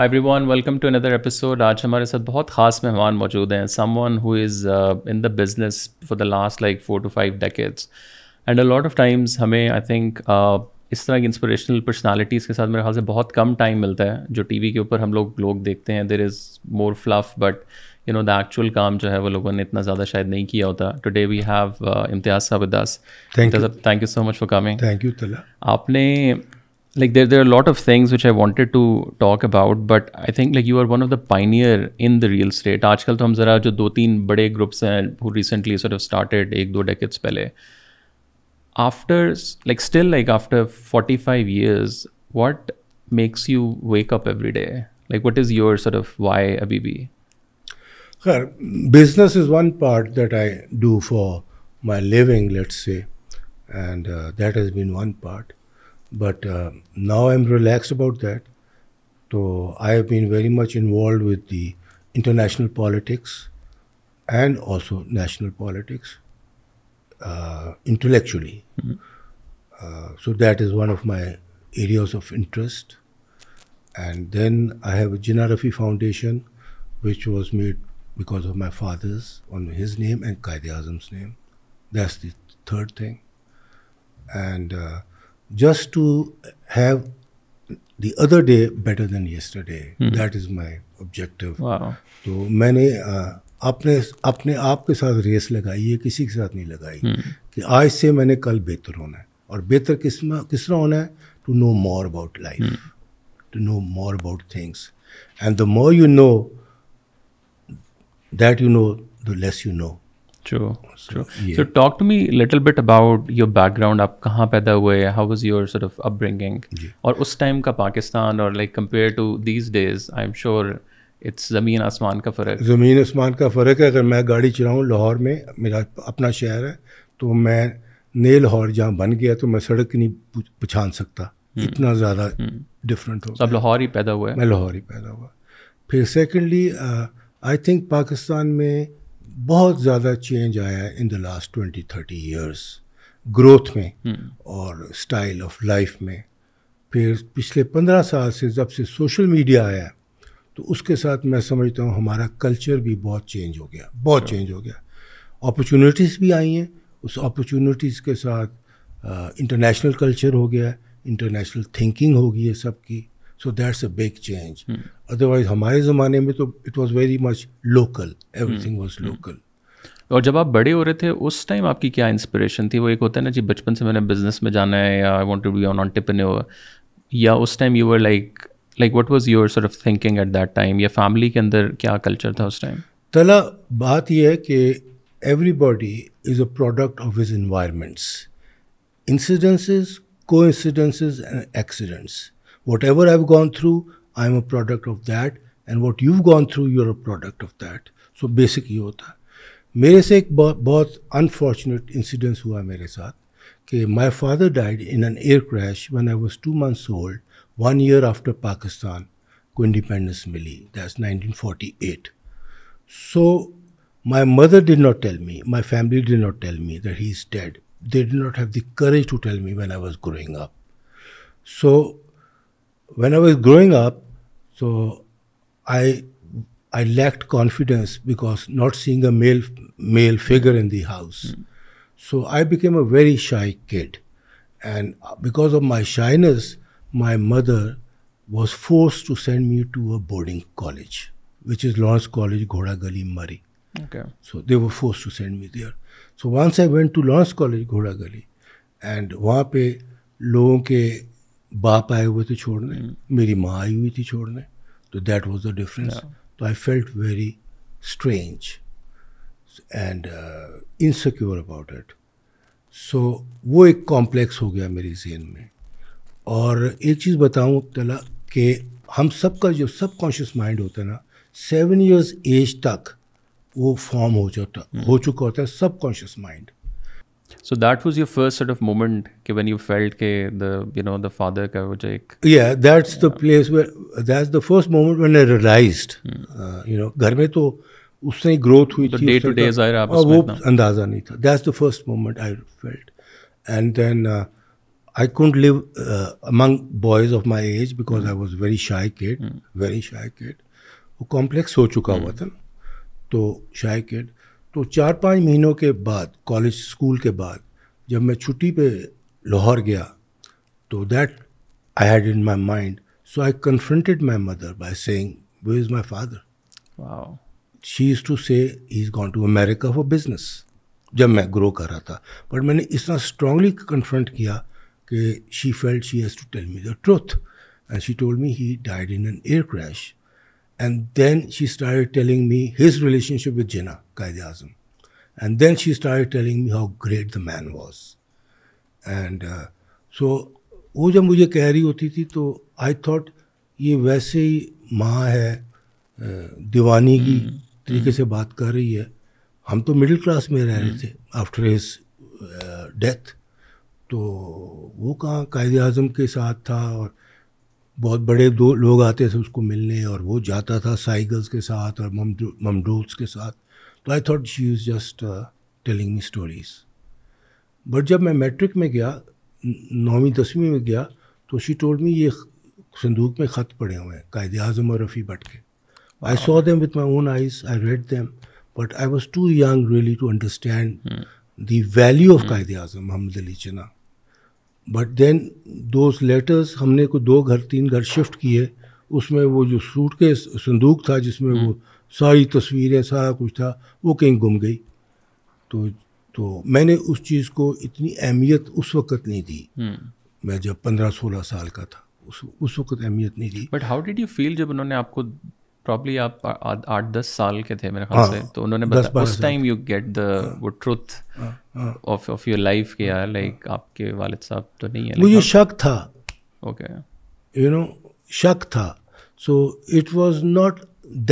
Hi everyone welcome to another episode आज हमारे साथ बहुत ख़ास मेहमान मौजूद हैं someone who is in the business for the last like four to five decades and a lot of times हमें आई थिंक uh, इस तरह की इंस्पिरेशनल पर्सनालिटीज़ के साथ मेरे ख्याल से बहुत कम टाइम मिलता है जो टी के ऊपर हम लोग लोग देखते हैं there is more fluff but you know the actual काम जो है वो लोगों ने इतना ज़्यादा शायद नहीं किया होता टुडे वी हैव इम्तियाज़ साहब दास thank you so much for coming thank you आपने like there, there are a lot of things which I wanted to talk about, but I think like you are one of the pioneer in the real estate. आजकल तो हम जरा जो दो तीन बड़े groups हैं who recently sort of started एक दो decades पहले. After like still like after 45 years, what makes you wake up every day? Like what is your sort of why Abibi? Her business is one part that I do for my living, let's say, and uh, that has been one part but uh, now I'm relaxed about that. So I have been very much involved with the international politics and also national politics uh, intellectually. Mm-hmm. Uh, so that is one of my areas of interest. And then I have a Jinnah Foundation, which was made because of my father's, on his name and Qaeda Azam's name. That's the third thing. And uh, just to have the other day better than yesterday. Hmm. That is my objective. Wow. तो मैंने अपने अपने आप के साथ race लगाई है किसी के साथ नहीं लगाई hmm. कि आज से मैंने कल बेहतर होना है और बेहतर किस किस तरह होना है to know more about life to know more about things and the more you know that you know the less you know True, so, true. Yeah. So, talk to me a little bit about your background. आप कहाँ पैदा हुए How was your sort of upbringing? Yeah. और उस time का पाकिस्तान और like compared to these days, I'm sure it's ज़मीन आसमान का फ़र्क ज़मीन आसमान का फ़र्क है अगर मैं गाड़ी चलाऊँ लाहौर में मेरा अपना शहर है तो मैं नए लाहौर जहाँ बन गया तो मैं सड़क नहीं पहचान सकता हम्म। इतना ज़्यादा डिफरेंट हम्म। हो सब तो लाहौर ही पैदा हुआ है मैं लाहौर ही पैदा हुआ फिर सेकेंडली आई थिंक पाकिस्तान में बहुत ज़्यादा चेंज आया है in the last twenty thirty years growth में हम्म। और स्टाइल ऑफ लाइफ में फिर पिछले पंद्रह साल से जब से सोशल मीडिया आया तो उसके साथ मैं समझता हूँ हमारा कल्चर भी बहुत चेंज हो गया बहुत चेंज हो गया अपॉर्चुनिटीज़ भी आई हैं उस अपॉर्चुनिटीज़ के साथ इंटरनेशनल कल्चर हो गया इंटरनेशनल थिंकिंग होगी है सबकी so that's a big change otherwise हमारे ज़माने में तो it was very much local everything was local और जब आप बड़े हो रहे थे उस टाइम आपकी क्या इंस्पिरेशन थी वो एक होता है ना जी बचपन से मैंने बिजनेस में जाना है या I want to be an entrepreneur या उस time you were like like what was your sort of thinking at that time या फैमिली के अंदर क्या कल्चर था उस टाइम तला बात यह है कि everybody is a product of his environments को coincidences and accidents what ever have gone through I'm a product of that and what you gone through you're a product of that so basic ये होता है मेरे से एक बहुत unfortunate incidence हुआ मेरे साथ कि my father died in an air crash when I was two months old one year after Pakistan को इंडिपेंडेंस मिली that's 1948 so my mother did not tell me my family did not tell me that he is dead they did not have the courage to tell me when I was growing up so when I was growing up, so I I lacked confidence because not seeing a male male figure in the house. Mm. So I became a very shy kid, and because of my shyness, my mother was forced to send me to a boarding college, which is Lawrence College, Ghoda Gali, Murray. Okay. So they were forced to send me there. So once I went to Lawrence College, Ghoda Gali, and वहाँ पे लोगों के बाप आए हुए थे छोड़ने हम्म। मेरी माँ आई हुई थी छोड़ने तो दैट वॉज द डिफरेंस तो I felt very strange and insecure about it so वो एक कॉम्प्लेक्स हो गया मेरी जेन में और एक चीज़ बताऊँ तला कि हम सब का जो सब कॉन्शियस माइंड होता है ना सेवन ईयर्स एज तक वो फॉर्म हो जाता हम्म। हो चुका होता है subconscious mind So that was your first sort of moment when you felt the you know the father ka wo jai, Yeah, that's the place where that's the first moment when I realized. Hmm. Uh, you know, घर में तो उसने growth हुई थी. The day to day ज़ाहिर आप और वो अंदाज़ा नहीं था. That's the first moment I felt, and then uh, I couldn't live uh, among boys of my age because hmm. I was very shy kid, hmm. very shy kid. वो complex हो चुका हुआ था. तो shy kid. तो चार पाँच महीनों के बाद कॉलेज स्कूल के बाद जब मैं छुट्टी पे लाहौर गया तो that I had in my mind so I confronted my mother by saying who is my father she is to say he is gone to America for business जब मैं ग्रो कर रहा था बट मैंने इतना स्ट्रांगली कन्फ्रंट किया कि she felt she has to tell me the truth and she told me he died in an air crash And then she started telling me his relationship with Jinnah, Qaid Azam. And then she started telling me how great the man was. And uh, so वो जब मुझे कह रही होती थी तो I thought ये वैसे ही माँ है दीवानी की तरीके से बात कर रही है हम तो मिडिल क्लास में रह रहे थे आफ्टर हिज डेथ तो वो कहाँ कायद अजम के साथ था और बहुत बड़े दो लोग आते थे उसको मिलने और वो जाता था साइकिल्स के साथ और ममडूल्स के साथ तो I thought she is just telling me stories but जब मैं मैट्रिक में गया नौवीं दसवीं में गया तो शी टोल्ड मी ये संदूक में ख़त पड़े हुए हैं कायद अजम और रफ़ी भट के I saw them with my own eyes I read them but I was too young really to understand the value of Quaid Azam Muhammad Ali चना बट देन दोज लेटर्स हमने को दो घर तीन घर शिफ्ट किए उसमें वो जो सूट के संदूक था जिसमें वो हम्म। सारी तस्वीरें सारा कुछ था वो कहीं गुम गई तो तो मैंने उस चीज़ को इतनी अहमियत उस वक़्त नहीं दी हम्म। मैं जब पंद्रह सोलह साल का था उस उस वक़्त अहमियत नहीं दी but how did you feel जब उन्होंने आपको प्रॉब्ली आप आठ दस साल के थे मेरे ख्याल से हाँ। तो उन्होंने बताया उस टाइम यू गेट द वो truth of of your life के यार लाइक हाँ, हाँ। आपके वालिद साहब तो नहीं है मुझे शक था ओके यू नो शक था so it was not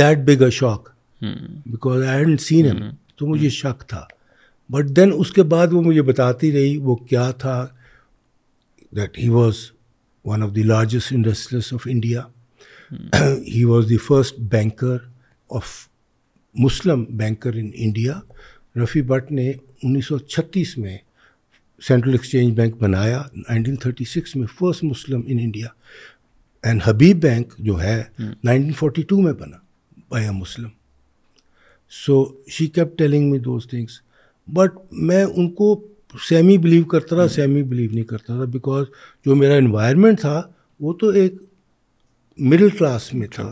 that big a shock because I had seen him तो मुझे hmm। शक था बट देन उसके बाद वो मुझे बताती रही वो क्या था that he was one of the largest industries of India Hmm. he was the first banker of Muslim banker in India Rafi Bhatt ने 1936 में सेंट्रल एक्सचेंज बैंक बनाया 1936 में first Muslim in India and Habib bank जो है 1942 में बना by a Muslim so she kept telling me those things but मैं उनको सेमी बिलीव करता था सेमी बिलीव नहीं करता था बिकॉज जो मेरा इन्वायरमेंट था वो तो एक मिडिल क्लास में था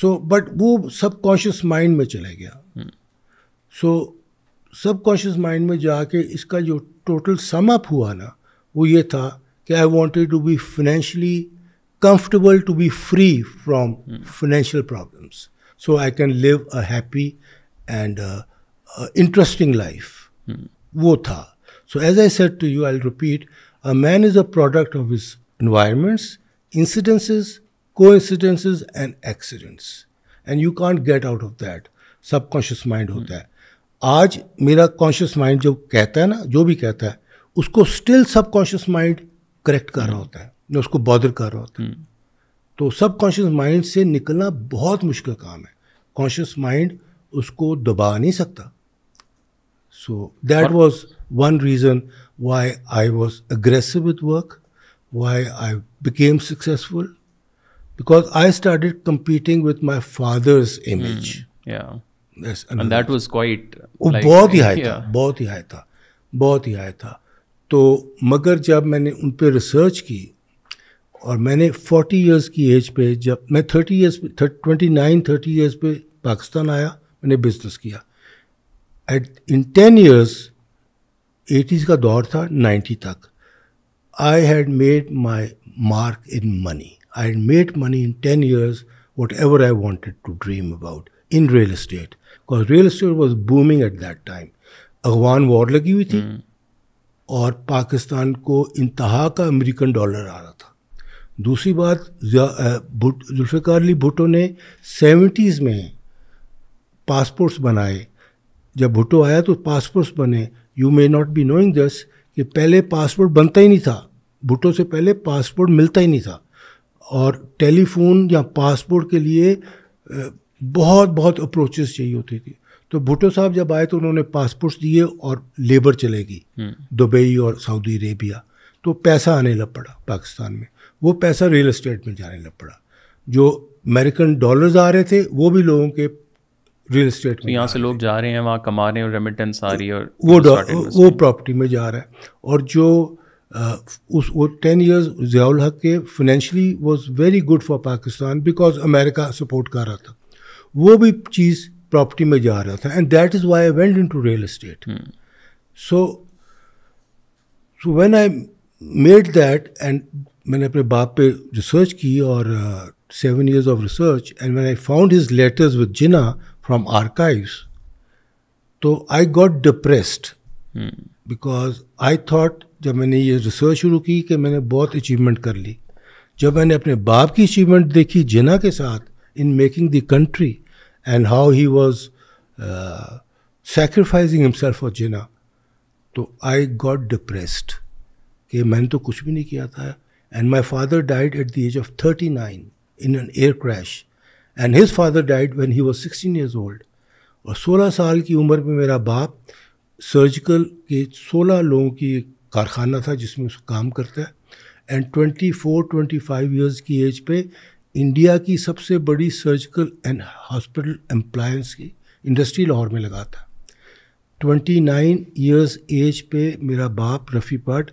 सो अच्छा। बट वो सब कॉन्शियस माइंड में चला गया सो सब कॉन्शियस माइंड में जाके इसका जो टोटल सम अप हुआ ना वो ये था कि I wanted to be financially comfortable to be free from financial problems so I can live a happy and interesting life वो था so as I said to you I repeat a man is a product of his environments incidences coincidences and accidents and you can't get out of that subconscious mind होता है आज मेरा conscious mind जो कहता है ना जो भी कहता है उसको स्टिल सबकॉन्शियस माइंड करेक्ट कर रहा होता है ना उसको बॉदर कर रहा होता है हम्म। तो सबकॉन्शियस माइंड से निकलना बहुत मुश्किल काम है कॉन्शियस माइंड उसको दबा नहीं सकता so that was one reason why I was aggressive with work why I became successful because I started competing with my father's hmm, image. Mm, yeah. That's and that was quite. वो like, बहुत ही high था बहुत ही high था बहुत ही high था तो मगर जब मैंने उन पर रिसर्च की और मैंने 40 इयर्स की एज पे जब मैं 30 इयर्स पे ट्वेंटी नाइन थर्टी ईयर्स पे पाकिस्तान आया मैंने बिजनेस किया at in ten years eighties का दौर था नाइन्टी तक I had made my mark in money I had made money in 10 years, whatever I wanted to dream about in real estate. Because real estate was booming at that time. Afghan war लगी हुई थी hmm. और पाकिस्तान को इंतहा का American dollar आ रहा था दूसरी बात जुल्फ़िकार अली भुटो ने सेवेंटीज़ में पासपोर्ट्स बनाए जब भुटो आया तो पासपोर्ट्स बने you may not be knowing this कि पहले पासपोर्ट बनता ही नहीं था भुटो से पहले पासपोर्ट मिलता ही नहीं था और टेलीफोन या पासपोर्ट के लिए बहुत बहुत अप्रोचेस चाहिए होती थी तो भुटो साहब जब आए तो उन्होंने पासपोर्ट्स दिए और लेबर चलेगी हम्म। दुबई और सऊदी अरेबिया तो पैसा आने लग पड़ा पाकिस्तान में वो पैसा रियल इस्टेट में जाने लग पड़ा जो अमेरिकन डॉलर्स आ रहे थे वो भी लोगों के रियल इस्टेट तो में यहाँ से लोग जा रहे हैं वहाँ कमा रहे हैं और रेमिटेंस आ तो रही है और वो वो प्रॉपर्टी में जा रहा है और जो Uh, उस वो टेन इयर्स ज़ियाउल हक के financially was very good for Pakistan because America support कर रहा था वो भी चीज़ प्रॉपर्टी में जा रहा था and that is why I went into real estate so so when I made that and मैंने अपने बाप पे रिसर्च की और seven years of research and when I found his letters with Jinnah from archives तो I got depressed because I thought जब मैंने ये रिसर्च शुरू की कि मैंने बहुत अचीवमेंट कर ली जब मैंने अपने बाप की अचीवमेंट देखी जिना के साथ in making the country and how he was sacrificing himself for Jinnah तो आई गॉट डिप्रेस्ड कि मैंने तो कुछ भी नहीं किया था and my father died at the as of thirty nine in an air crash and his father died when he was sixteen years old और सोलह साल की उम्र में मेरा बाप सर्जिकल के सोलह लोगों की एक कारखाना था जिसमें उसको काम करता है एंड 24 25 इयर्स की एज पे इंडिया की सबसे बड़ी सर्जिकल एंड हॉस्पिटल एम्प्लायंस की इंडस्ट्री लाहौर में लगा था 29 इयर्स एज पे मेरा बाप रफ़ी पाट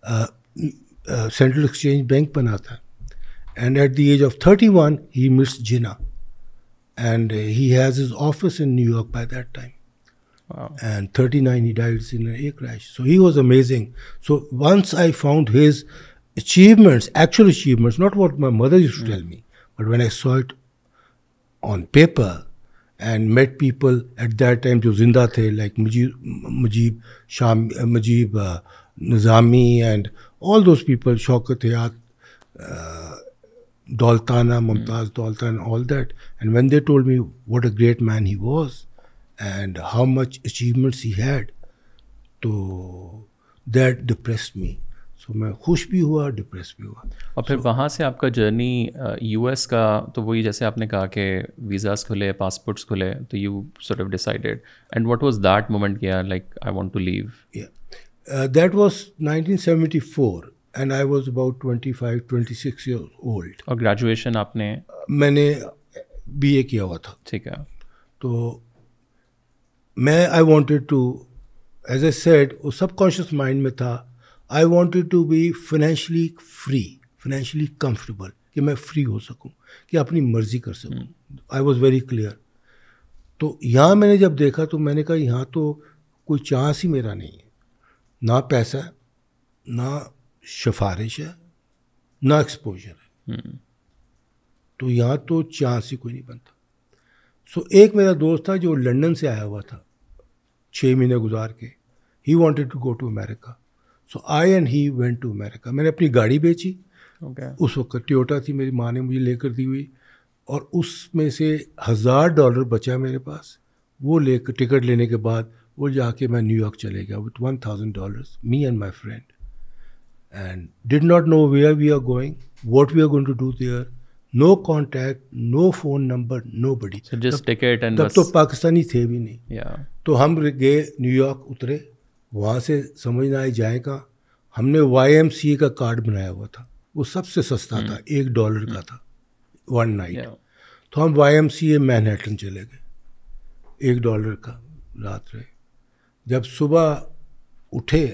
सेंट्रल एक्सचेंज बैंक बना था and at the as of 31 he miss Jinnah and he has is office in New York by that time Wow. And 39, he died in an air crash. So he was amazing. So once I found his achievements, actual achievements, not what my mother used to mm. tell me, but when I saw it on paper and met people at that time who zinda the, like Mujib, Mujib, Sham, Mujib uh, Nizami, and all those people, Shaukat Hayat, uh, Daltana, Mumtaz mm. Daltana, and all that. And when they told me what a great man he was, and how much achievements he had तो that depress me so मैं खुश भी हुआ depress भी हुआ और फिर so, वहाँ से आपका जर्नी यूएस uh, का तो वही जैसे आपने कहा कि वीज़ाज खुले पासपोर्ट्स खुले तो you sort of decided and what was that moment किया like I want to leave that was 1974 and I was about 25 26 year old और ग्रेजुएशन आपने मैंने बीए किया हुआ था ठीक है तो मैं I wanted to as I said वो सबकॉन्शियस माइंड में था I wanted to be financially free financially comfortable कि मैं फ्री हो सकूँ कि अपनी मर्जी कर सकूँ आई वॉज़ वेरी क्लियर तो यहाँ मैंने जब देखा तो मैंने कहा यहाँ तो कोई चांस ही मेरा नहीं है ना पैसा है ना सिफारिश है ना एक्सपोजर है hmm. तो यहाँ तो चांस ही कोई नहीं बनता सो एक मेरा दोस्त था जो लंदन से आया हुआ था छः महीने गुजार के he wanted to go to America so I and he went to America मैंने अपनी गाड़ी बेची okay. उस वक्त ट्योटा थी मेरी माँ ने मुझे लेकर दी हुई और उसमें से हज़ार डॉलर बचा मेरे पास वो लेकर टिकट लेने के बाद वो जाके मैं न्यूयॉर्क चले गया with one thousand dollar me and my friend and did not know where we are going what we are going to do there no contact no phone number no buddy तब तो पाकिस्तानी थे भी नहीं yeah. तो हम गए New York उतरे वहाँ से समझ ना आई जाए का हमने वाई का कार्ड बनाया हुआ था वो सबसे सस्ता hmm. था एक डॉलर hmm. का था वन नाइट yeah. तो हम Y M C A Manhattan चले गए एक डॉलर का रात रहे जब सुबह उठे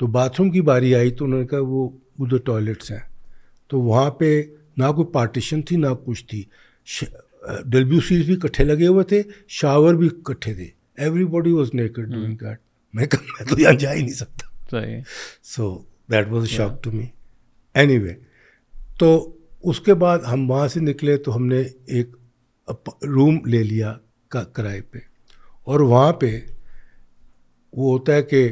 तो बाथरूम की बारी आई तो उन्होंने कहा वो उधर टॉयलेट्स तो हैं तो वहाँ पे ना कोई पार्टीशन थी ना कुछ थी डब्ल्यू सीज भी इकट्ठे लगे हुए थे शावर भी इकट्ठे थे everybody was naked doing that मैं मैं तो यहाँ जा ही नहीं सकता so that was shock to me anyway तो उसके बाद हम वहाँ से निकले तो हमने एक रूम ले लिया किराए पे और वहाँ पे वो होता है कि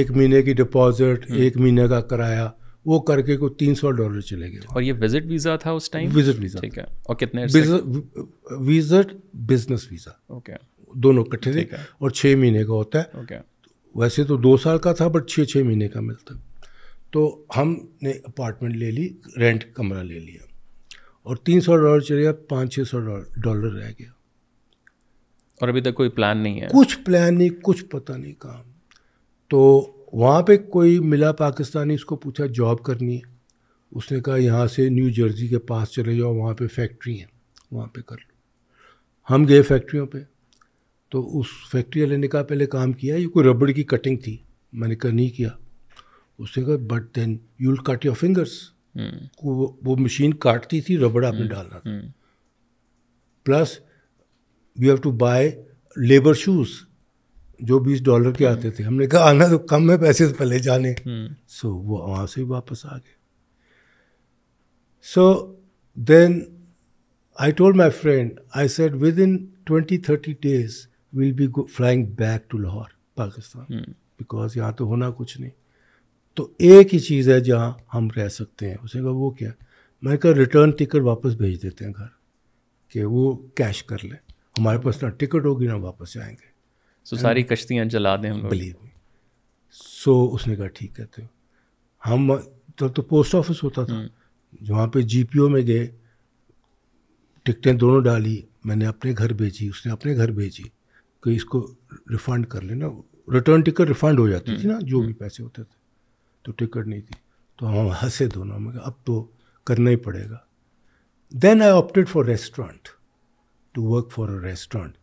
एक महीने की डिपॉजिट hmm. एक महीने का किराया वो करके को तीन सौ डॉलर चले गए और ये विजिट वीज़ा था उस टाइम विजिट वीज़ा ठीक है और कितने विजिट बिजनेस वीज़ा ओके दोनों इकट्ठे थे और छः महीने का होता है ओके वैसे तो दो साल का था बट छः छः महीने का मिलता तो हमने अपार्टमेंट ले ली रेंट कमरा ले लिया और तीन सौ डॉलर चले गया पाँच छः सौ डॉलर रह गया और अभी तक कोई प्लान नहीं है कुछ प्लान नहीं कुछ पता नहीं कहाँ तो वहाँ पे कोई मिला पाकिस्तानी उसको पूछा जॉब करनी है उसने कहा यहाँ से न्यू जर्सी के पास चले जाओ वहाँ पे फैक्ट्री है वहाँ पे कर लो हम गए फैक्ट्रियों पे तो उस फैक्ट्री वाले ने कहा पहले काम किया ये कोई रबड़ की कटिंग थी मैंने कहा नहीं किया उसने कहा but then you will cut your fingers वो वो मशीन काटती थी रबड़ आपने हम्म, डालना था plus you have to buy labour shoes जो बीस डॉलर के आते थे हमने कहा आना तो कम है पैसे तो पहले जाने सो हम्म। so, वो वहाँ से ही वापस आ गए so then I told my friend I said within twenty thirty days will be flying back to Lahore Pakistan because यहाँ तो होना कुछ नहीं तो एक ही चीज़ है जहाँ हम रह सकते हैं उसने कहा वो क्या मैंने कहा रिटर्न टिकट वापस भेज देते हैं घर कि वो कैश कर लें हमारे पास ना टिकट होगी ना वापस आएंगे सो सारी हाँ। कश्तियाँ जला दें हम लोग बिलीव सो उसने कहा ठीक कहते हो हम तो, तो पोस्ट ऑफिस होता था हम्म। जहाँ पे जीपीओ में गए टिकटें दोनों डाली मैंने अपने घर भेजी उसने अपने घर भेजी कि इसको रिफंड कर लेना रिटर्न टिकट रिफंड हो जाती थी ना हम्म, जो भी हम्म। पैसे होते थे तो टिकट नहीं थी तो हम हंसे दोनों में अब तो करना ही पड़ेगा then I opted for restaurant to work for a restaurant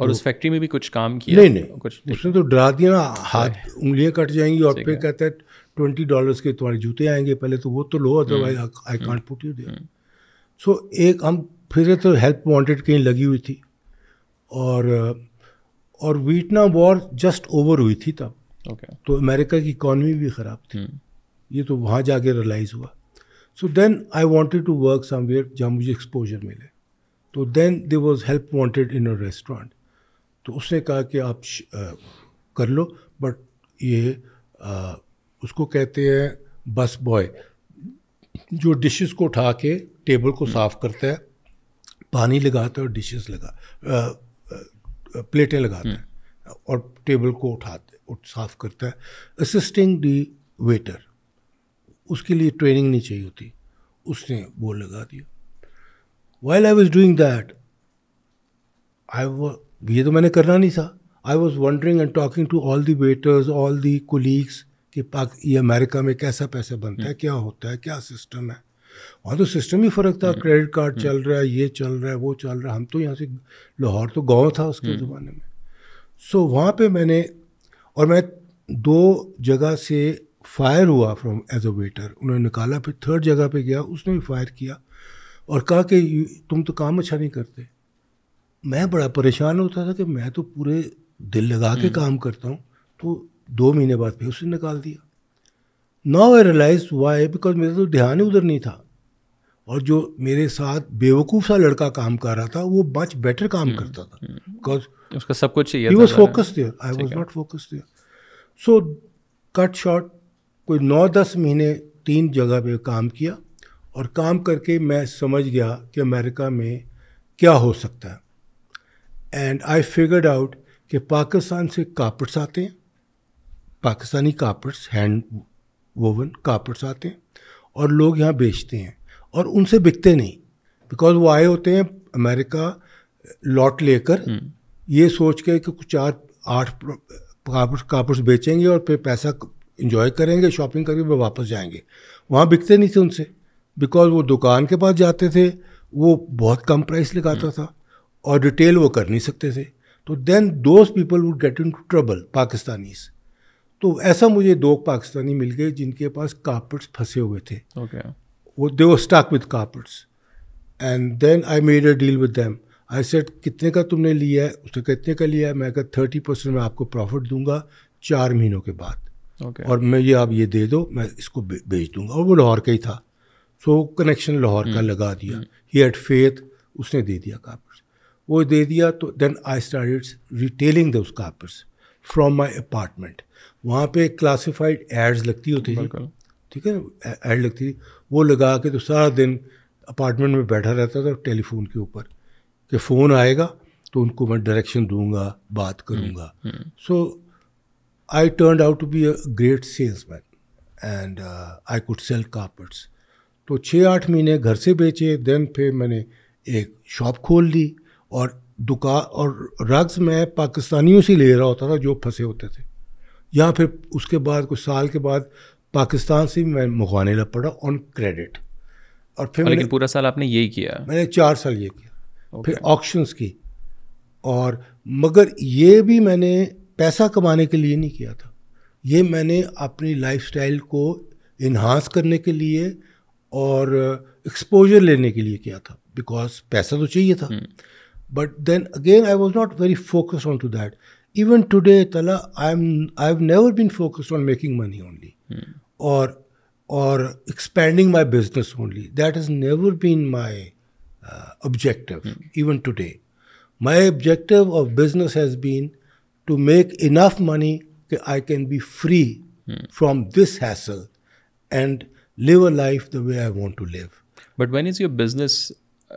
और तो उस फैक्ट्री में भी कुछ काम किया नहीं नहीं कुछ उसने तो डरा दिया हाँ। हाथ उंगलियां कट जाएंगी और फिर कहता है ट्वेंटी डॉलर्स के तुम्हारे जूते आएंगे पहले तो वो तो लो हम्म। Otherwise I can't put you there so एक हम फिर तो हेल्प वांटेड कहीं लगी हुई थी और और वीटना वॉर जस्ट ओवर हुई थी तब okay. तो अमेरिका की इकॉनमी भी ख़राब थी hmm. ये तो वहाँ जाके रियलाइज़ हुआ so then I wanted to work somewhere जहाँ मुझे एक्सपोजर मिले तो then they was help wanted in a restaurant तो उसने कहा कि आप आ, कर लो बट ये आ, उसको कहते हैं बस बॉय जो डिशेस को उठा के टेबल को साफ करता है पानी लगाता है और डिशेस लगा प्लेटें लगाता है और टेबल को उठाते उठ साफ करता है असिस्टिंग दी वेटर उसके लिए ट्रेनिंग नहीं चाहिए होती उसने वो लगा दिया while I was doing that I ये तो मैंने करना नहीं था I was wandering and talking to all the waiters all the colleagues कि पाक ये अमेरिका में कैसा पैसा बनता है हम्म। क्या होता है क्या सिस्टम है और तो सिस्टम ही फ़र्क था क्रेडिट हम्म। कार्ड हम्म। चल रहा है ये चल रहा है वो चल रहा है हम तो यहाँ से लाहौर तो गाँव था उसके ज़माने में सो so, वहाँ पे मैंने और मैं दो जगह से फायर हुआ फ्रॉम एज अ वेटर उन्होंने निकाला फिर थर्ड जगह पे गया उसने भी फायर किया और कहा कि तुम तो काम अच्छा नहीं करते मैं बड़ा परेशान होता था कि मैं तो पूरे दिल लगा के हम्म। काम करता हूँ तो दो महीने बाद फिर उसने निकाल दिया now I realise why because मेरा तो ध्यान ही उधर नहीं था और जो मेरे साथ बेवकूफ़ सा लड़का काम कर रहा था वो मच बेटर काम हम्म, करता था बिकॉज हम्म। उसका सब कुछ he was focus there I was not focus there so cut short कोई नौ दस महीने तीन जगह पे काम किया और काम करके मैं समझ गया कि अमेरिका में क्या हो सकता है एंड आई फिगर्ड आउट कि पाकिस्तान से कापड़्स आते हैं Pakistani carpets hand woven carpets आते हैं और लोग यहाँ बेचते हैं और उनसे बिकते नहीं बिकॉज वो आए होते हैं अमेरिका लॉट लेकर हम्म। ये सोच के कि कुछ चार आठ कापड़ कापड़्स बेचेंगे और फिर पैसा इंजॉय करेंगे शॉपिंग करके फिर वापस जाएंगे वहाँ बिकते नहीं थे उनसे बिकॉज वो दुकान के पास जाते थे वो बहुत कम प्राइस लगाता हम्म। था और रिटेल वो कर नहीं सकते थे तो then those people would get into trouble Pakistanis तो ऐसा मुझे दो पाकिस्तानी मिल गए जिनके पास कार्पेट्स फंसे हुए थे वो दे वो stuck with carpet and then I made a deal with them I said कितने का तुमने लिया है उसने कितने का लिया है मैं कहा थर्टी परसेंट मैं आपको प्रॉफिट दूंगा चार महीनों के बाद okay. और मैं ये आप ये दे दो मैं इसको बेच दूंगा और वो लाहौर का ही था सो so, कनेक्शन लाहौर का हम्म। लगा दिया ही एट फेथ उसने दे दिया कापड़ वो दे दिया तो then I start retailing those carpets from my apartment वहाँ पे क्लासिफाइड एड्स लगती होती थी ठीक है एड लगती थी वो लगा के तो सारा दिन अपार्टमेंट में बैठा रहता था टेलीफोन के ऊपर कि फ़ोन आएगा तो उनको मैं डायरेक्शन दूंगा बात हम्म, करूंगा so I turn out to be a great salesman and I could sell carpets तो छः आठ महीने घर से बेचे देन फिर मैंने एक शॉप खोल ली और दुकान और रग्स मैं पाकिस्तानियों से ले रहा होता था जो फंसे होते थे या फिर उसके बाद कुछ साल के बाद पाकिस्तान से मैं मंगवाने लग पड़ा ऑन क्रेडिट और फिर लेकिन पूरा साल आपने यही किया मैंने चार साल ये किया okay. फिर ऑक्शंस की और मगर ये भी मैंने पैसा कमाने के लिए नहीं किया था ये मैंने अपनी लाइफ को इन्हांस करने के लिए और एक्सपोजर लेने के लिए किया था बिकॉज पैसा तो चाहिए था hmm. But then again, I was not very focused onto that. Even today, Tala, I'm I've never been focused on making money only, mm. or or expanding my business only. That has never been my uh, objective, mm. even today. My objective of business has been to make enough money that I can be free mm. from this hassle and live a life the way I want to live. But when is your business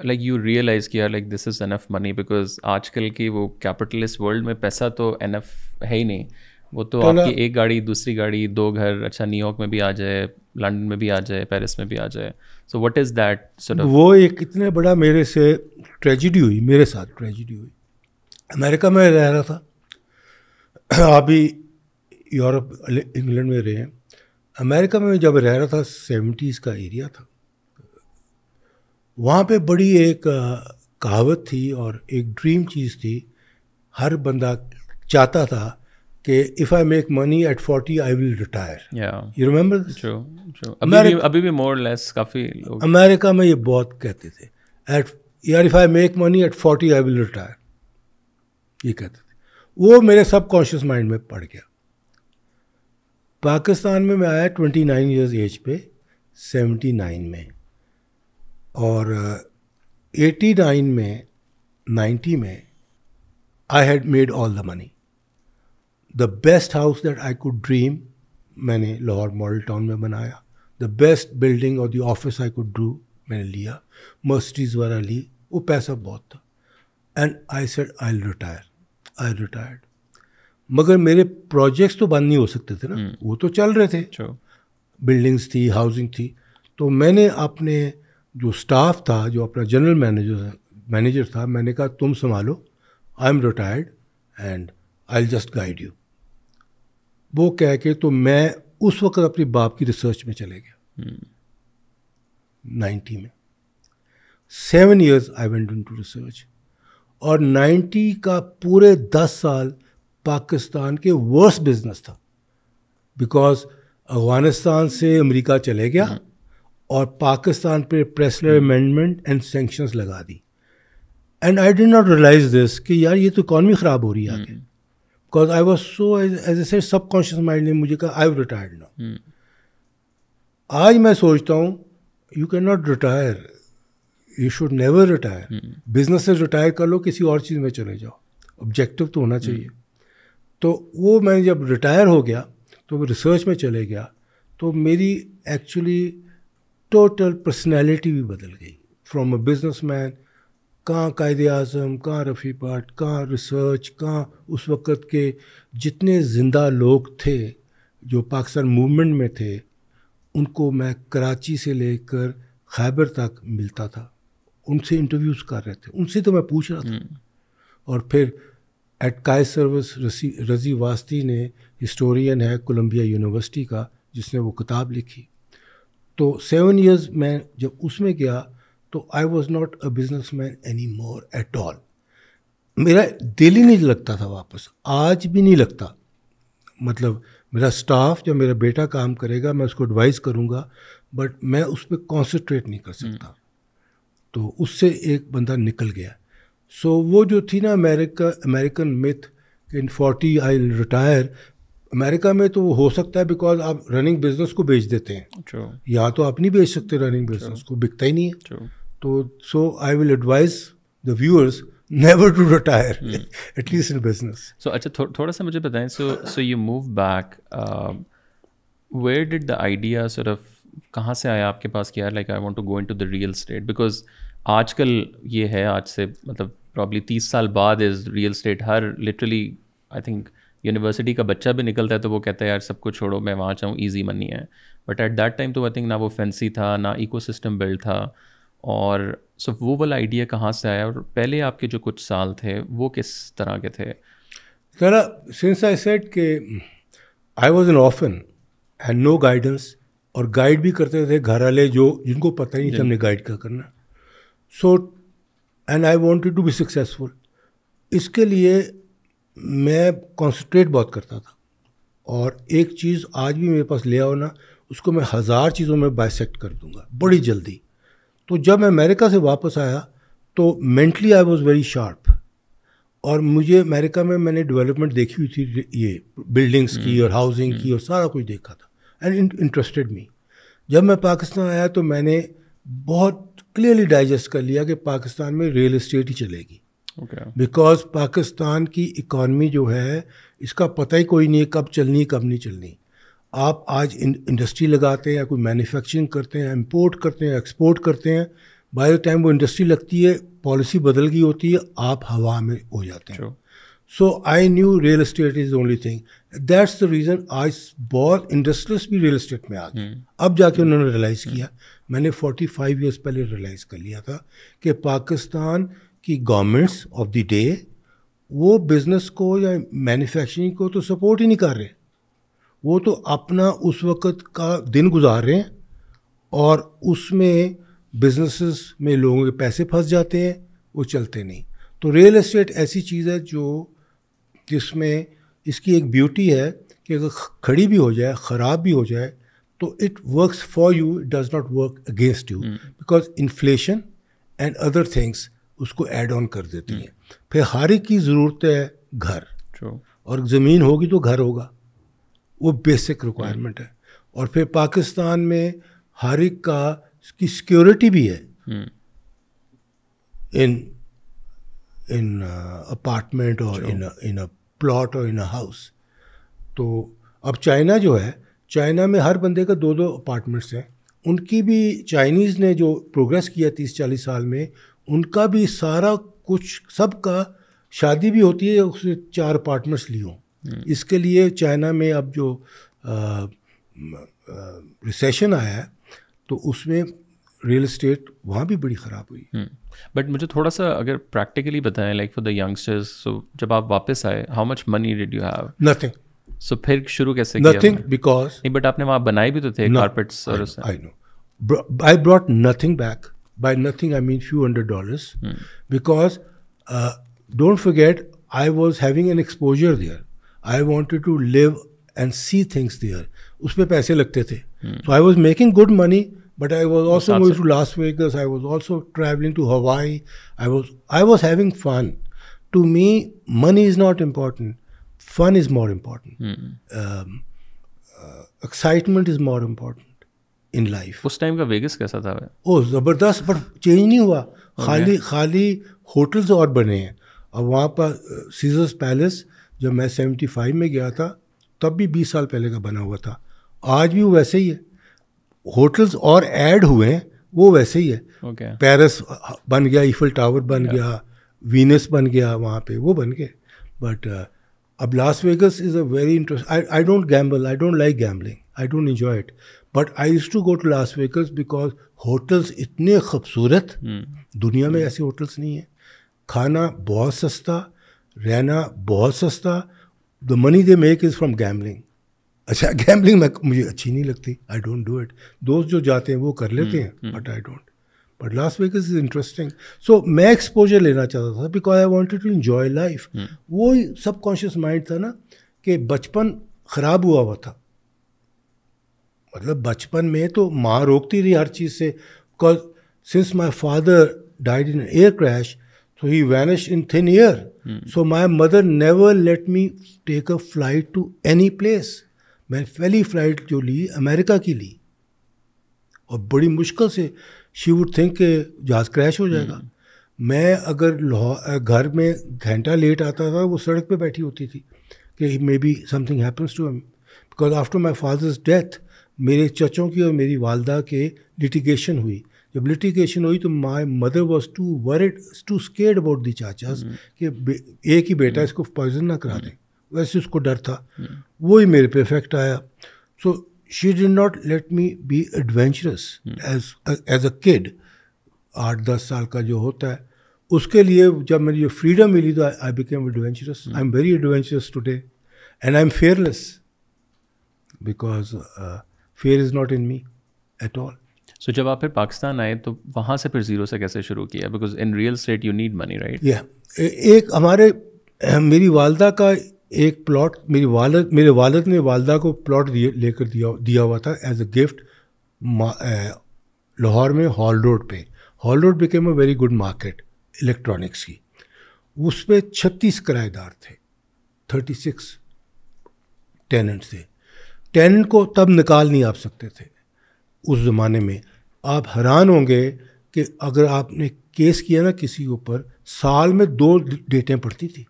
like you realise किया like this is enough money because आजकल की वो capitalist world में पैसा तो enough है ही नहीं वो तो, तो आपकी एक गाड़ी दूसरी गाड़ी दो घर अच्छा न्यूयॉर्क में भी आ जाए लंदन में भी आ जाए पेरिस में भी आ जाए so what is that so वो एक इतने बड़ा मेरे से ट्रेजिडी हुई मेरे साथ ट्रेजिडी हुई अमेरिका में रह रहा था अभी यूरोप इंग्लैंड में रहे हैं अमेरिका में जब रह रहा था सेवेंटीज़ का एरिया था वहाँ पे बड़ी एक कहावत थी और एक ड्रीम चीज़ थी हर बंदा चाहता था कि if I make money at forty I will retire you remember अभी अभी भी मोर लेस काफ़ी अमेरिका में ये बहुत कहते थे एट यार if I make money at forty I will retire ये कहते थे वो मेरे सब कॉन्शियस माइंड में पड़ गया पाकिस्तान में मैं आया ट्वेंटी नाइन ईयर्स एज पे सेवेंटी नाइन में और एटी नाइन में नाइन्टी में I had made all the money the best house that I could dream मैंने लाहौर मॉडल टाउन में बनाया द बेस्ट बिल्डिंग और the office I could do मैंने लिया मर्सिटीज़ वगैरह ली वो पैसा बहुत था and I said I retire I retired मगर मेरे प्रोजेक्ट्स तो बंद नहीं हो सकते थे ना hmm. वो तो चल रहे थे बिल्डिंग्स थी हाउसिंग थी तो मैंने अपने जो स्टाफ था जो अपना जनरल मैनेजर मैनेजर था मैंने कहा तुम संभालो I am retired and I just guide you वो कह के तो मैं उस वक्त अपने बाप की रिसर्च में चले गया नाइन्टी hmm. में seven years I went into research और नाइन्टी का पूरे दस साल पाकिस्तान के वर्स्ट बिजनेस था बिकॉज अफगानिस्तान से अमेरिका चले गया hmm. और पाकिस्तान पे प्रेसलर अमेंडमेंट एंड सेंक्शंस लगा दी एंड आई डिन नॉट रियलाइज दिस कि यार ये तो इकॉनमी ख़राब हो रही है आगे because I was so as a subconscious mind ने मुझे कहा आई वो रिटायर्ड ना आज मैं सोचता हूँ you can not retire you should never retire business से रिटायर कर लो किसी और चीज़ में चले जाओ ऑब्जेक्टिव तो होना चाहिए हम्म। तो वो मैं जब रिटायर हो गया तो मैं रिसर्च में चले गया तो मेरी एक्चुअली टोटल पर्सनैलिटी भी बदल गई फ्रॉम अ बिजनेस मैन कहाँ कायद अजम कहाँ रफ़ी पाट कहाँ रिसर्च कहाँ उस वक़्त के जितने ज़िंदा लोग थे जो पाकिस्तान मूवमेंट में थे उनको मैं कराची से लेकर खैबर तक मिलता था उनसे इंटरव्यूज़ कर रहे थे उनसे तो मैं पूछ रहा था हम्म। और फिर एट काय सर्विस रसी रजी वास्ती ने हिस्टोरियन है कोलंबिया यूनिवर्सिटी का जिसने वो किताब लिखी तो सेवन ईयर्स मैं जब उसमें गया तो I was not a businessman anymore at all मेरा दिल ही नहीं लगता था वापस आज भी नहीं लगता मतलब मेरा स्टाफ जब मेरा बेटा काम करेगा मैं उसको एडवाइस करूँगा बट मैं उस पर कॉन्सेंट्रेट नहीं कर सकता हम्म। तो उससे एक बंदा निकल गया सो so, वो जो थी ना America American myth in forty I retire America में तो वो हो सकता है बिकॉज आप रनिंग बिजनेस को बेच देते हैं यहाँ तो आप नहीं बेच सकते रनिंग बिजनेस को बिकता ही नहीं है तो so I will advise the viewers never to retire at least in business so अच्छा थो, थोड़ा सा मुझे बताएं so so you move back where did the idea sir of कहाँ से आया आपके पास किया like I want to go to the real estate because आजकल ये है आज से मतलब प्रॉब्ली तीस साल बाद इज रियल स्टेट हर लिटरली आई थिंक यूनिवर्सिटी का बच्चा भी निकलता है तो वो कहता है यार सब कुछ छोड़ो मैं वहाँ चाहूँ ईजी मनी है बट एट दैट टाइम तो आई थिंक ना वो फैंसी था ना इको सिस्टम बिल्ड था और सो so, वो वाला आइडिया कहाँ से आया और पहले आपके जो कुछ साल थे वो किस तरह के थे सिंस आई सेट के I was an orphan and no guidance और गाइड भी करते थे घर वाले जो जिनको पता ही नहीं था हमने गाइड क्या करना so and I wanted to be successful इसके लिए मैं कॉन्सनट्रेट बहुत करता था और एक चीज़ आज भी मेरे पास ले आओ ना उसको मैं हज़ार चीज़ों में बाइसेकट कर दूंगा बड़ी जल्दी तो जब मैं अमेरिका से वापस आया तो mentally I was very sharp और मुझे अमेरिका में मैंने डेवलपमेंट देखी हुई थी ये बिल्डिंग्स की और हाउसिंग हम्म, की हम्म। और सारा कुछ देखा था एंड इंटरेस्टेड मी जब मैं पाकिस्तान आया तो मैंने बहुत क्लियरली डाइजेस्ट कर लिया कि पाकिस्तान में रियल इस्टेट ही चलेगी बिकॉज okay. पाकिस्तान की इकॉनमी जो है इसका पता ही कोई नहीं है कब चलनी कब नहीं चलनी आप आज इंडस्ट्री लगाते हैं या कोई मैन्युफैक्चरिंग करते हैं इम्पोर्ट करते हैं एक्सपोर्ट करते हैं बाय द टाइम वो इंडस्ट्री लगती है पॉलिसी बदल गई होती है आप हवा में हो जाते हैं so I knew real estate is only thing that's the reason आज बहुत इंडस्ट्रियस भी रियल इस्टेट में आ गए hmm. अब जाके hmm. उन्होंने रियलाइज़ hmm. किया मैंने फोर्टी फाइव ईयर्स पहले रियलाइज़ कर लिया था कि पाकिस्तान कि गवर्नमेंट्स ऑफ द डे वो बिज़नेस को या मैन्युफैक्चरिंग को तो सपोर्ट ही नहीं कर रहे वो तो अपना उस वक़्त का दिन गुजार रहे हैं और उसमें बिजनेसेस में लोगों के पैसे फंस जाते हैं वो चलते नहीं तो रियल एस्टेट ऐसी चीज़ है जो जिसमें इसकी एक ब्यूटी है कि अगर खड़ी भी हो जाए ख़राब भी हो जाए तो it works for you it does not work against you because inflation and other things उसको ऐड ऑन कर देती है फिर हर एक की ज़रूरत है घर और ज़मीन होगी तो घर होगा वो बेसिक रिक्वायरमेंट है और फिर पाकिस्तान में हर एक का की सिक्योरिटी भी है इन इन अपार्टमेंट और इन इन अ प्लॉट और इन अ हाउस तो अब चाइना जो है चाइना में हर बंदे का दो दो अपार्टमेंट्स हैं उनकी भी चाइनीज़ ने जो प्रोग्रेस किया तीस चालीस साल में उनका भी सारा कुछ सबका शादी भी होती है उससे चार पार्टनर्स लिए हों हम्म। इसके लिए चाइना में अब जो रिसेशन आया है तो उसमें रियल इस्टेट वहाँ भी बड़ी ख़राब हुई बट हम्म। मुझे थोड़ा सा अगर प्रैक्टिकली बताएं like for the youngsters so जब आप वापस आए how much money did you have nothing so फिर शुरू कैसे नथिंग बिकॉज नहीं बट आपने वहाँ बनाए भी तो थे कारपेट्स और I know I brought nothing back by nothing I mean few hundred dollars, hmm. because uh, don't forget I was having an exposure there. I wanted to live and see things there. उसपे पैसे लगते थे. Hmm. So I was making good money, but I was also going to Las Vegas. I was also traveling to Hawaii. I was I was having fun. To me, money is not important. Fun is more important. Hmm. Um, uh, excitement is more important. In life उस time का Vegas कैसा था ओ ज़बरदस्त पर change नहीं हुआ खाली खाली होटल्स और बने हैं और वहाँ पर सीजर्स पैलेस जब मैं सेवेंटी फाइव में गया था तब भी बीस साल पहले का बना हुआ था आज भी वो वैसे ही है होटल्स और ऐड हुए हैं वो वैसे ही है okay. पेरिस बन गया ईफल टावर बन yeah. गया वीनस बन गया वहाँ पे वो बन गए बट अब Las Vegas is a very interest I I don't gamble I don't like gambling I don't enjoy it but I used to go to Las Vegas because hotels इतने खूबसूरत hmm. दुनिया में ऐसे होटल्स नहीं हैं खाना बहुत सस्ता रहना बहुत सस्ता the money they make is from gambling अच्छा गैमलिंग मैं मुझे अच्छी नहीं लगती आई डोंट डू इट दोस्त जो जाते हैं वो कर hmm, लेते हैं but I don't but last week is interesting so मैं एक्सपोजर लेना चाहता था because I wanted to enjoy life वो सबकॉन्शियस माइंड था ना कि बचपन ख़राब हुआ हुआ था मतलब बचपन में तो माँ रोकती रही हर चीज़ से because since my father died in air crash so he vanish in thin air so my mother never let me take a flight to any place मैंने पहली फ्लाइट जो ली अमेरिका की ली और बड़ी मुश्किल से शी वुड थिंक के जहाज़ क्रैश हो जाएगा hmm. मैं अगर लाहौर घर में घंटा लेट आता था वो सड़क पे बैठी होती थी कि maybe something happens to him because after my father's death मेरे चचों की और मेरी वालदा के लिटिगेशन हुई जब लिटिगेशन हुई तो my mother was too worried too scared about the chachas कि एक ही बेटा हम्म। इसको पॉइजन ना करा दें हम्म। वैसे उसको डर था हम्म। वो ही मेरे पे इफेक्ट आया so she did not let me be adventurous as as a kid आठ दस साल का जो होता है उसके लिए जब मेरी जो फ्रीडम मिली तो I became adventurous I am very adventurous today and I am fearless because fear is not in me at all so जब आप फिर पाकिस्तान आए तो वहाँ से फिर ज़ीरो से कैसे शुरू किया because in real estate you need money right या एक हमारे मेरी वालदा का एक प्लॉट मेरी वालद मेरे वालद ने वालदा को प्लॉट लेकर दिया दिया हुआ था एज अ गिफ्ट लाहौर में हॉल रोड पे Hall Road became a very good market electronics की उस पर छत्तीस किराएदार थे थर्टी सिक्स टेनेंट्स थे टैलेंट को तब निकाल नहीं आप सकते थे उस ज़माने में आप हैरान होंगे कि अगर आपने केस किया ना किसी के ऊपर साल में दो डेटें पड़ती थी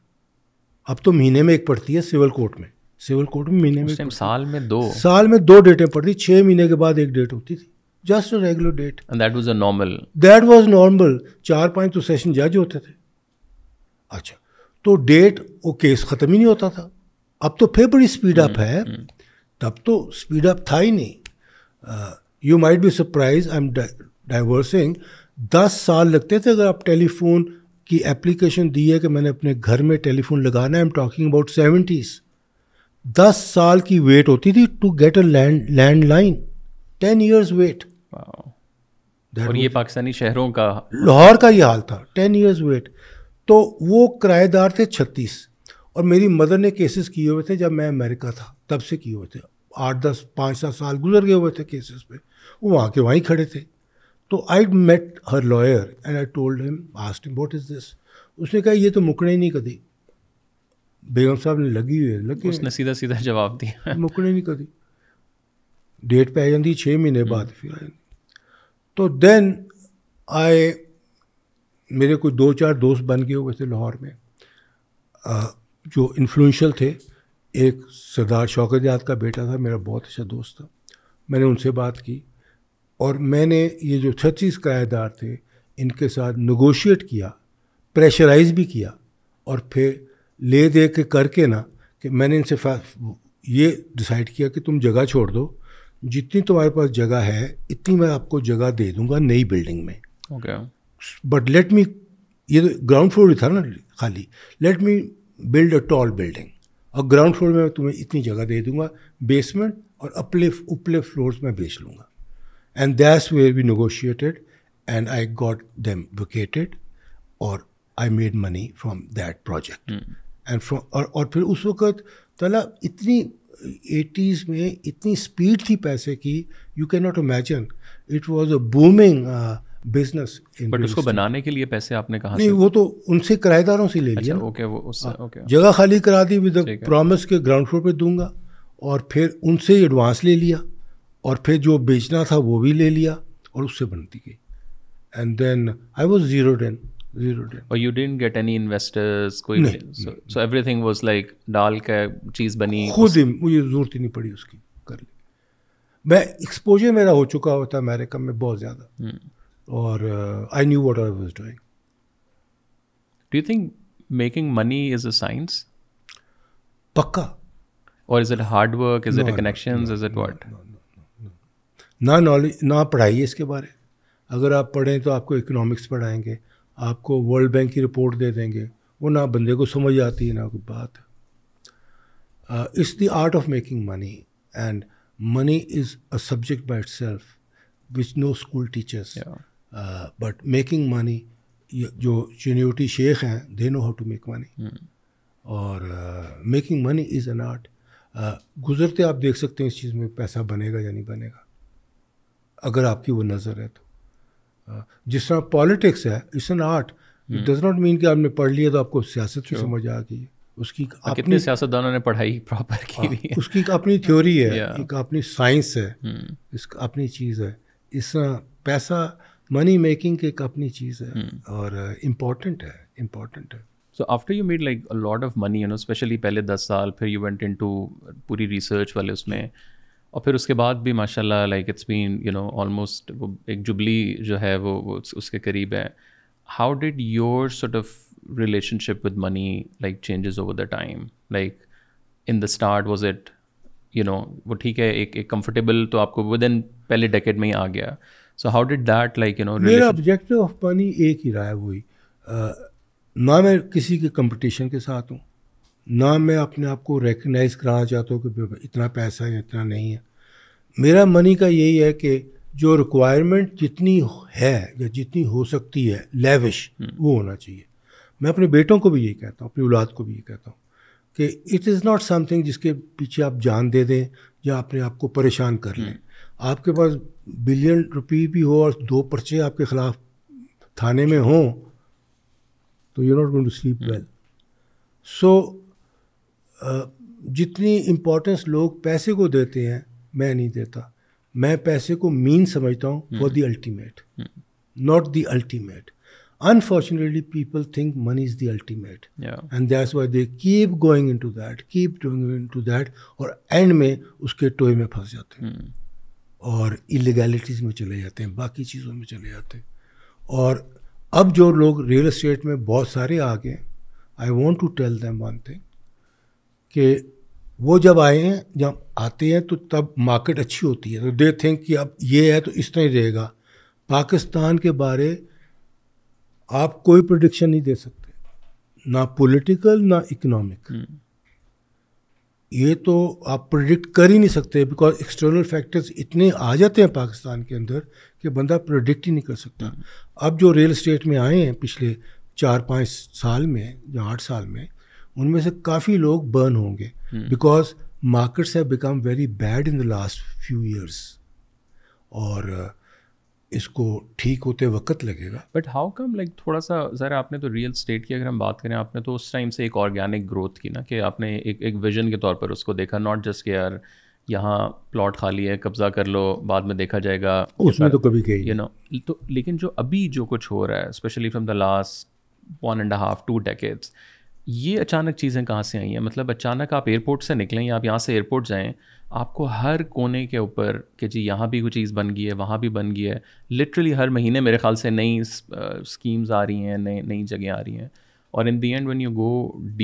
अब तो महीने में एक पड़ती है सिविल कोर्ट में सिविल कोर्ट में महीने में साल में दो साल में दो डेटें पड़ती छः महीने के बाद एक डेट होती थी just a regular date that was a normal that was normal चार पांच तो सेशन जज होते थे अच्छा तो डेट वो केस ख़त्म ही नहीं होता था अब तो फिर बड़ी स्पीड हम्म, अप है हम्म। तब तो स्पीड अप था ही नहीं you might be surprise I am divorcing दस साल लगते थे अगर आप टेलीफोन की एप्लीकेशन दी है कि मैंने अपने घर में टेलीफोन लगाना है I am talking about seventies दस साल की वेट होती थी to get a land land line ten years wait और ये पाकिस्तानी शहरों का लाहौर का ये हाल था टेन ईयर्स वेट तो वो किराएदार थे छत्तीस और मेरी मदर ने केसेस किए हुए थे जब मैं अमेरिका था तब से किए हुए थे आठ दस पाँच सात साल गुजर गए हुए थे केसेस पे वो वहाँ के वहीं खड़े थे तो I met her lawyer and I told him asked him what is this उसने कहा ये तो मुकड़े नहीं कदी बेगम साहब ने लगी हुई है लगी उसने सीधा सीधा जवाब दिया मुकड़े नहीं कदी डेट पे आ जाती छः महीने हम्म। बाद फिर आ जाती तो देन आए मेरे कोई दो चार दोस्त बन गए हुए थे लाहौर में जो इन्फ्लुएंशियल थे एक सरदार शौकत याद का बेटा था मेरा बहुत अच्छा दोस्त था मैंने उनसे बात की और मैंने ये जो छत्तीस किराएदार थे इनके साथ नगोशिएट किया प्रेशराइज भी किया और फिर ले दे के करके ना कि मैंने इनसे ये डिसाइड किया कि तुम जगह छोड़ दो जितनी तुम्हारे पास जगह है इतनी मैं आपको जगह दे दूंगा नई बिल्डिंग में बट लेट मी ये ग्राउंड तो फ्लोर ही था ना खाली let me build a tall building और ग्राउंड फ्लोर में तुम्हें इतनी जगह दे दूंगा बेसमेंट और अपले उपले फ्लोर्स में बेच लूँगा and that's where we negotiated and I got them vacated और I made money from that project and from और फिर उस वक्त तला इतनी एटीज़ में इतनी स्पीड थी पैसे की you can not imagine it was a booming business but उसको बनाने के लिए पैसे आपने कहा नहीं से? वो तो उनसे किराएदारों से ले अच्छा, लिया ओके वो उससे हाँ। ओके जगह खाली करा दी विद प्रॉमिस के ग्राउंड फ्लोर पे दूंगा और फिर उनसे एडवांस ले लिया और फिर जो बेचना था वो भी ले लिया और उससे बनती गई and then I was zero ten और you didn't get any investors कोई सो एवरीथिंग वाज लाइक डाल के चीज़ बनी खुद ही मुझे ज़रूरत ही नहीं पड़ी उसकी कर ली मैं एक्सपोजर मेरा हो चुका होता अमेरिका में बहुत ज़्यादा हम्म। और I knew what I was doing. Do you think making money is a science? Pakka. Or is it hard work? Is no, it a connections? No, ना नॉलेज ना पढ़ाई इसके बारे अगर आप पढ़ें तो आपको इकोनॉमिक्स पढ़ाएंगे आपको वर्ल्ड बैंक की रिपोर्ट दे देंगे वो ना बंदे को समझ आती है ना कोई बात it's the art of making money and money is a subject by itself which no school teachers but making money जो यूनिवर्टी शेख हैं they know how to make money और making money is an art गुज़रते आप देख सकते हैं इस चीज़ में पैसा बनेगा या नहीं बनेगा अगर आपकी वो नज़र है तो uh, जिस तरह पॉलिटिक्स है it's an art it does not mean कि आपने पढ़ लिया तो आपको सियासत भी समझ आ गई उसकी अपनी सियासतदानों ने पढ़ाई प्रॉपर की हाँ, हुई है उसकी अपनी थ्योरी है एक अपनी साइंस है hmm. इसका अपनी चीज़ है इस तरह पैसा मनी मेकिंग एक अपनी चीज़ है hmm. और इम्पॉर्टेंट uh, है इम्पॉर्टेंट है so after you made like a lot of money you know especially पहले दस साल फिर यू वेंट इन टू पूरी रिसर्च वाले उसमें और फिर उसके बाद भी माशाल्लाह like it's been you know almost वो एक जुबली जो है वो, वो उसके करीब है how did your sort of relationship with money like changes over the time like in the start was it you know वो ठीक है एक एक कम्फर्टेबल तो आपको विद इन पहले डेकेड में ही आ गया so how did that like you know मेरा ऑब्जेक्टिव ऑफ मनी एक ही राय हुई ना मैं किसी के कंपटीशन के साथ हूँ ना मैं अपने आप को रिकगनाइज कराना चाहता हूँ कि इतना पैसा है इतना नहीं है मेरा मनी का यही है कि जो रिक्वायरमेंट जितनी है या जितनी हो सकती है लेविश हम्म। वो होना चाहिए मैं अपने बेटों को भी यही कहता हूँ अपनी औलाद को भी ये कहता हूँ कि इट इज़ नॉट समथिंग जिसके पीछे आप जान दे दें या अपने आप को परेशान कर लें हम्म। आपके पास बिलियन रुपी भी हो और दो पर्चे आपके खिलाफ थाने में हों तो you not going to sleep well so जितनी इम्पोर्टेंस लोग पैसे को देते हैं मैं नहीं देता मैं पैसे को मीन समझता हूँ for the ultimate not the ultimate unfortunately people think money is the end hmm. yeah. and that's why they keep going that keep doing going into और एंड में उसके टोए में फंस जाते हैं hmm. और इलीगैलिटीज़ में चले जाते हैं बाकी चीज़ों में चले जाते हैं और अब जो लोग रियल इस्टेट में बहुत सारे आ गए I want to tell them one thing कि वो जब आए हैं जब आते हैं तो तब मार्केट अच्छी होती है तो दे थिंक कि अब ये है तो इस तरह ही रहेगा पाकिस्तान के बारे आप कोई प्रडिक्शन नहीं दे सकते ना पॉलिटिकल ना इकोनॉमिक ये तो आप प्रोडिक्ट कर ही नहीं सकते बिकॉज एक्सटर्नल फैक्टर्स इतने आ जाते हैं पाकिस्तान के अंदर कि बंदा प्रोडिक्ट ही नहीं कर सकता अब जो रियल इस्टेट में आए हैं पिछले चार पाँच साल में या आठ साल में उनमें से काफ़ी लोग बर्न होंगे because markets have become very bad in the last few years और इसको ठीक होते वक्त लगेगा बट हाउ कम लाइक थोड़ा सा ज़रा आपने तो रियल स्टेट की अगर हम बात करें आपने तो उस टाइम से एक ऑर्गेनिक ग्रोथ की ना कि आपने एक एक विजन के तौर पर उसको देखा नॉट जस्ट के यार यहाँ प्लॉट खाली है कब्जा कर लो बाद में देखा जाएगा उसमें तो कभी गई यू नो तो लेकिन जो अभी जो कुछ हो रहा है especially from the last one and half two decades ये अचानक चीज़ें कहाँ से आई हैं मतलब अचानक आप एयरपोर्ट से निकलें या आप यहाँ से एयरपोर्ट जाएँ आपको हर कोने के ऊपर कि जी यहाँ भी कुछ चीज़ बन गई है वहाँ भी बन गई है लिटरली हर महीने मेरे ख्याल से नई स्कीम्स आ रही हैं नई नई जगह आ रही हैं और in the end when you go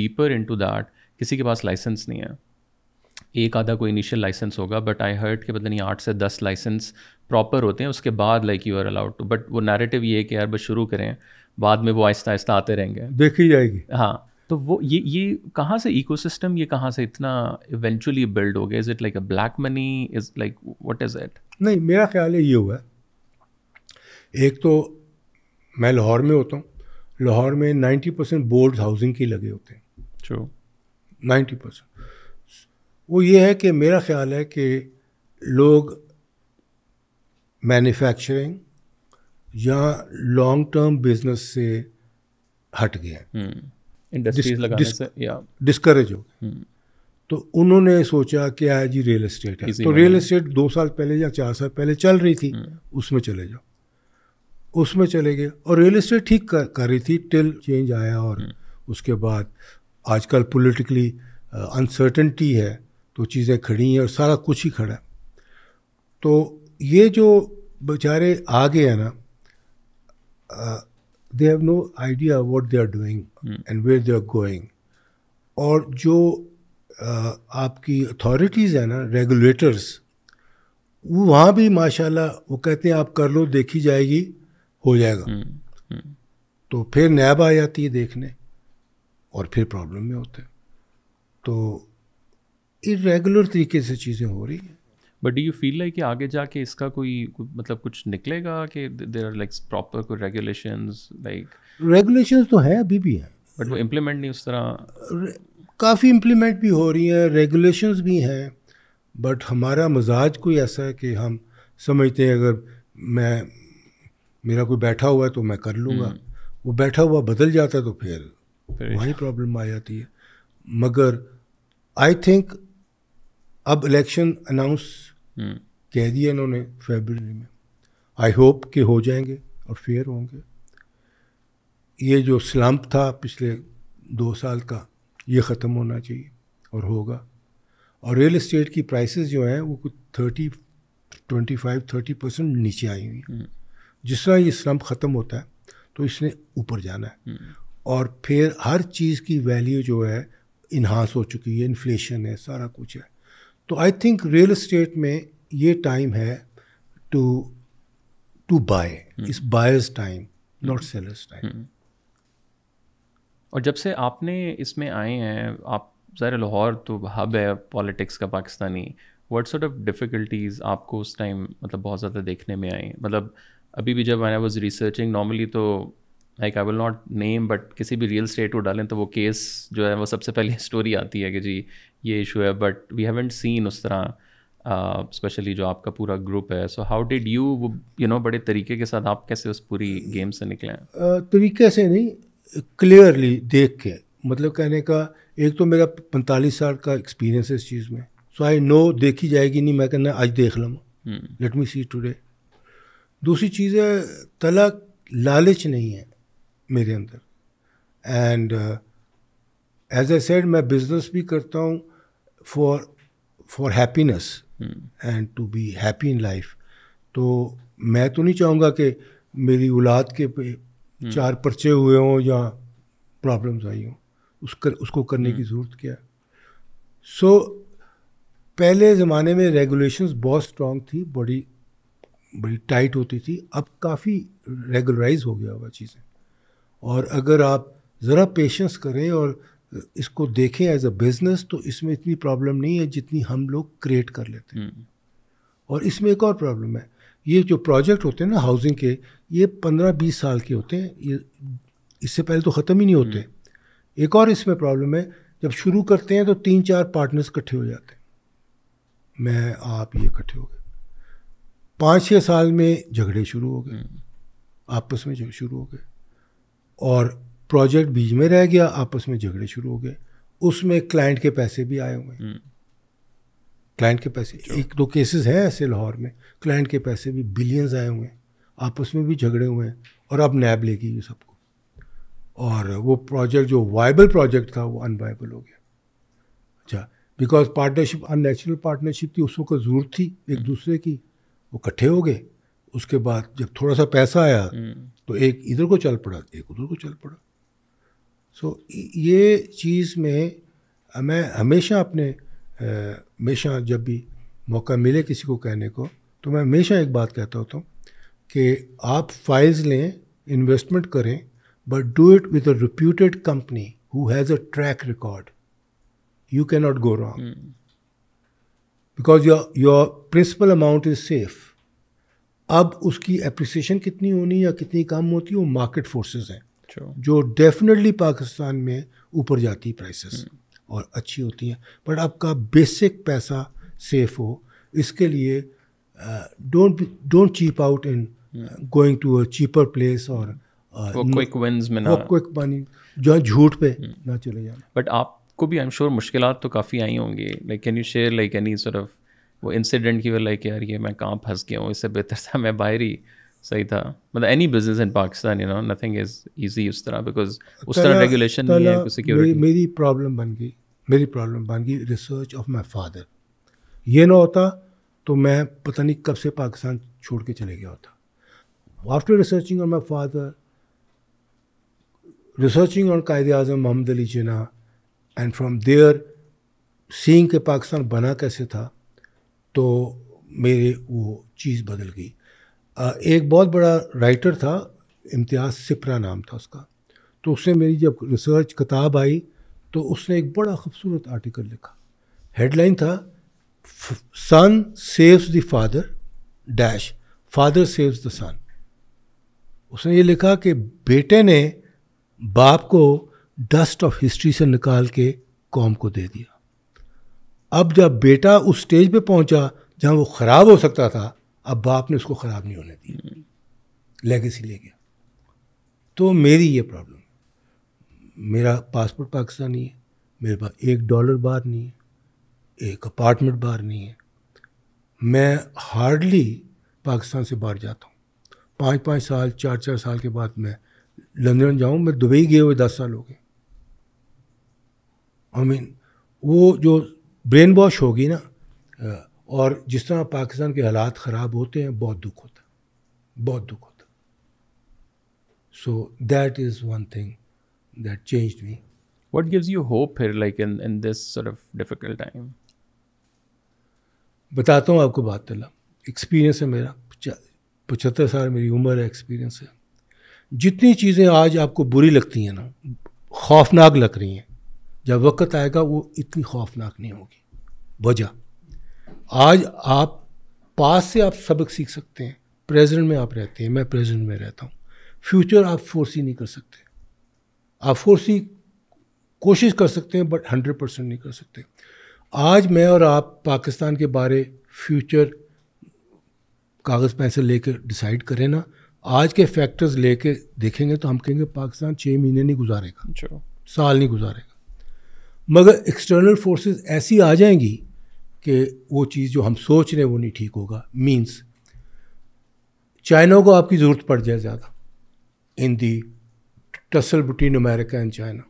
deeper into that किसी के पास लाइसेंस नहीं है एक आधा कोई इनिशियल लाइसेंस होगा बट आई हर्ट के पता नहीं आठ से दस लाइसेंस प्रॉपर होते हैं उसके बाद like you are allowed to but वो नैरेटिव ये है कि यार बस शुरू करें बाद में वो आहिस्ता आहिस्ता आते रहेंगे देखी जाएगी हाँ तो वो ये ये कहाँ से इकोसिस्टम ये कहाँ से इतना इवेंचुअली बिल्ड हो गया is it like a black money is like what is it नहीं मेरा ख्याल है ये हुआ है एक तो मैं लाहौर में होता हूँ लाहौर में नाइन्टी परसेंट बोर्ड हाउसिंग के लगे होते हैं जो नाइन्टी परसेंट वो ये है कि मेरा ख्याल है कि लोग मैन्युफैक्चरिंग या लॉन्ग टर्म बिजनेस से हट गए हैं hmm. इंडस्ट्रीज लगाने से या डिस्करेज हो हम्म। तो उन्होंने सोचा क्या है जी रियल इस्टेट है तो रियल इस्टेट दो साल पहले या चार साल पहले चल रही थी हम्म। उसमें चले जाओ उसमें चले गए और रियल इस्टेट ठीक कर, कर रही थी टिल चेंज आया और हम्म। उसके बाद आजकल पॉलिटिकली अनसर्टेंटी है तो चीज़ें खड़ी हैं और सारा कुछ ही खड़ा है तो ये जो बेचारे आ गए हैं ना they have no idea what they are doing and where they are going और जो uh, आपकी अथॉरिटीज़ है ना रेगुलेटर्स वो वहाँ भी माशाल्लाह वो कहते हैं आप कर लो देखी जाएगी हो जाएगा हुँ, hmm. हुँ. Hmm. तो फिर नैब आ जाती है देखने और फिर प्रॉब्लम में होते हैं तो इरेगुलर तरीके से चीज़ें हो रही हैं but do you feel like कि आगे जाके इसका कोई मतलब कुछ निकलेगा कि देर आर लाइक प्रॉपर कोई रेगुलेशन लाइक रेगुलेशन तो है अभी भी है बट वो इम्प्लीमेंट नहीं उस तरह काफ़ी इम्प्लीमेंट भी हो रही हैं रेगुलेशन भी हैं बट हमारा मजाज कोई ऐसा है कि हम समझते हैं अगर मैं मेरा कोई बैठा हुआ है तो मैं कर लूँगा हम्म। वो बैठा हुआ बदल जाता है तो फिर वही प्रॉब्लम आ जाती है मगर आई थिंक अब इलेक्शन अनाउंस Hmm. कह दिया इन्होंने फेबररी में आई होप कि हो जाएंगे और फेयर होंगे ये जो स्लम्प था पिछले दो साल का ये ख़त्म होना चाहिए और होगा और रियल इस्टेट की प्राइसेस जो हैं वो कुछ thirty twenty five thirty percent नीचे आई हुई hmm. जिस तरह ये स्लम्प ख़त्म होता है तो इसने ऊपर जाना है hmm. और फिर हर चीज़ की वैल्यू जो है इन्हांस हो चुकी है इन्फ्लेशन है सारा कुछ है तो आई थिंक रियल इस्टेट में ये टाइम है to to buy is buyers time not sellers time और जब से आपने इसमें आए हैं आप ज़ाहिर लाहौर तो हब है पॉलिटिक्स का Pakistani what sort of difficulties आपको उस टाइम मतलब बहुत ज़्यादा देखने में आई मतलब अभी भी जब मैंने वॉज रिसर्चिंग नॉर्मली तो like I will not name but किसी भी रियल स्टेट को डालें तो वो केस जो है वो सबसे पहले स्टोरी आती है कि जी ये इशू है बट वी हैवेंट सीन उस तरह स्पेशली uh, जो आपका पूरा ग्रुप है so how did you you know बड़े तरीके के साथ आप कैसे उस पूरी गेम से निकले हैं uh, तरीके से नहीं क्लियरली देख के मतलब कहने का एक तो मेरा पैंतालीस साल का एक्सपीरियंस है इस चीज़ में सो आई नो देखी जाएगी नहीं मैं कहना आज देख लूँ लेट मी सी टुडे दूसरी चीज़ है तलाक लालच नहीं है मेरे अंदर एंड एज ए सेड मैं बिज़नेस भी करता हूँ for for happiness and to be happy in life तो मैं तो नहीं चाहूँगा कि मेरी औलाद के पे hmm. चार पर्चे हुए हों या प्रॉब्लम्स आई हों उस कर, उसको करने hmm. की ज़रूरत क्या है सो so, पहले ज़माने में रेगुलेशंस बहुत स्ट्रॉन्ग थी बड़ी बड़ी टाइट होती थी अब काफ़ी रेगुलराइज हो गया हुआ चीज़ें और अगर आप ज़रा पेशेंस करें और इसको देखें एज अ बिजनेस तो इसमें इतनी प्रॉब्लम नहीं है जितनी हम लोग क्रिएट कर लेते हैं हम्म। और इसमें एक और प्रॉब्लम है ये जो प्रोजेक्ट होते हैं ना हाउसिंग के ये पंद्रह बीस साल के होते हैं ये इससे पहले तो ख़त्म ही नहीं होते हम्म। एक और इसमें प्रॉब्लम है जब शुरू करते हैं तो तीन चार पार्टनर्स इकट्ठे हो जाते हैं मैं आप ये इकट्ठे हो गए पाँच छः साल में झगड़े शुरू हो गए हम्म। आपस में शुरू हो गए और प्रोजेक्ट बीच में रह गया आपस में झगड़े शुरू हो गए उसमें क्लाइंट के पैसे भी आए हुए हैं क्लाइंट हम्म। के पैसे एक दो केसेस हैं ऐसे लाहौर में क्लाइंट के पैसे भी बिलियंस आए हुए हैं आपस में भी झगड़े हुए हैं और अब नैब लेगी ये सबको और वो प्रोजेक्ट जो वायबल प्रोजेक्ट था वो अनवाइबल हो गया अच्छा बिकॉज पार्टनरशिप अननेचुरल पार्टनरशिप थी उस वक्त जरूरत थी एक हम्म। दूसरे की वो इकट्ठे हो गए उसके बाद जब थोड़ा सा पैसा आया हम्म। तो एक इधर को चल पड़ा एक उधर को चल पड़ा सो so, ये चीज़ में मैं हमेशा अपने हमेशा जब भी मौका मिले किसी को कहने को तो मैं हमेशा एक बात कहता होता हूँ कि आप फाइल्स लें इन्वेस्टमेंट करें but do it with a reputed company who has a track record you can not go wrong because your your principal amount is safe अब उसकी अप्रिसिएशन कितनी होनी या कितनी कम होती है वो मार्केट फोर्सेज हैं जो डेफिनेटली पाकिस्तान में ऊपर जाती है प्राइसेस hmm. और अच्छी होती हैं बट आपका बेसिक पैसा सेफ हो इसके लिए don't don't cheap out in going to a cheaper place और क्विक विंस में ना क्विक मनी जो झूठ पे hmm. ना चले जाए बट आपको भी आई एम श्योर मुश्किल तो काफ़ी आई होंगी like can you share like any sort of वो इंसिडेंट की लाइक यार ये मैं कहाँ फंस गया हूँ इससे बेहतर था मैं बाहर ही सही था मतलब any business in Pakistan you know nothing is easy उस तरह बिकॉज उस तरह रेगुलेशन नहीं है सिक्योरिटी मेरी प्रॉब्लम बन गई मेरी प्रॉब्लम बन गई रिसर्च ऑफ माई फादर ये ना होता तो मैं पता नहीं कब से पाकिस्तान छोड़ के चले गया होता after researching on my father researching on Quaid Azam Muhammad Ali Jinnah and from there seeing के पाकिस्तान बना कैसे था तो मेरे वो चीज़ बदल गई एक बहुत बड़ा राइटर था इम्तियाज़ सिपरा नाम था उसका तो उसने मेरी जब रिसर्च किताब आई तो उसने एक बड़ा खूबसूरत आर्टिकल लिखा हेडलाइन था son saves the father dash father saves the son उसने ये लिखा कि बेटे ने बाप को डस्ट ऑफ हिस्ट्री से निकाल के कौम को दे दिया अब जब बेटा उस स्टेज पे पहुंचा जहां वो ख़राब हो सकता था अब बाप ने उसको ख़राब नहीं होने दी लेगेसी ले गया तो मेरी ये प्रॉब्लम मेरा पासपोर्ट पाकिस्तानी है मेरे पास एक डॉलर बाहर नहीं है एक अपार्टमेंट बाहर नहीं है मैं हार्डली पाकिस्तान से बाहर जाता हूँ पाँच पाँच साल चार चार साल के बाद मैं लंदन जाऊँ मैं दुबई गए हुए दस साल हो गए आई मीन वो जो ब्रेन वॉश होगी ना और जिस तरह पाकिस्तान के हालात ख़राब होते हैं बहुत दुख होता बहुत दुख होता so that is one thing that change me what gives you hope फिर like in in this of difficult time बताता हूँ आपको बात तला एक्सपीरियंस है मेरा पचहत्तर साल मेरी उम्र है एक्सपीरियंस है जितनी चीज़ें आज आपको बुरी लगती हैं ना खौफनाक लग रही हैं जब वक्त आएगा वो इतनी खौफनाक नहीं होगी वजह आज आप पास से आप सबक सीख सकते हैं प्रेजेंट में आप रहते हैं मैं प्रेजेंट में रहता हूँ फ्यूचर आप फोर्स ही नहीं कर सकते आप फोर्स ही कोशिश कर सकते हैं बट हंड्रेड परसेंट नहीं कर सकते आज मैं और आप पाकिस्तान के बारे फ्यूचर कागज़ पेंसिल लेकर डिसाइड करें ना आज के फैक्टर्स लेके देखेंगे तो हम कहेंगे पाकिस्तान छः महीने नहीं गुजारेगा साल नहीं गुजारेगा मगर एक्सटर्नल फोर्सेस ऐसी आ जाएंगी कि वो चीज़ जो हम सोच रहे हैं वो नहीं ठीक होगा मीन्स चाइना को आपकी ज़रूरत पड़ जाए ज़्यादा in the tussle between America and China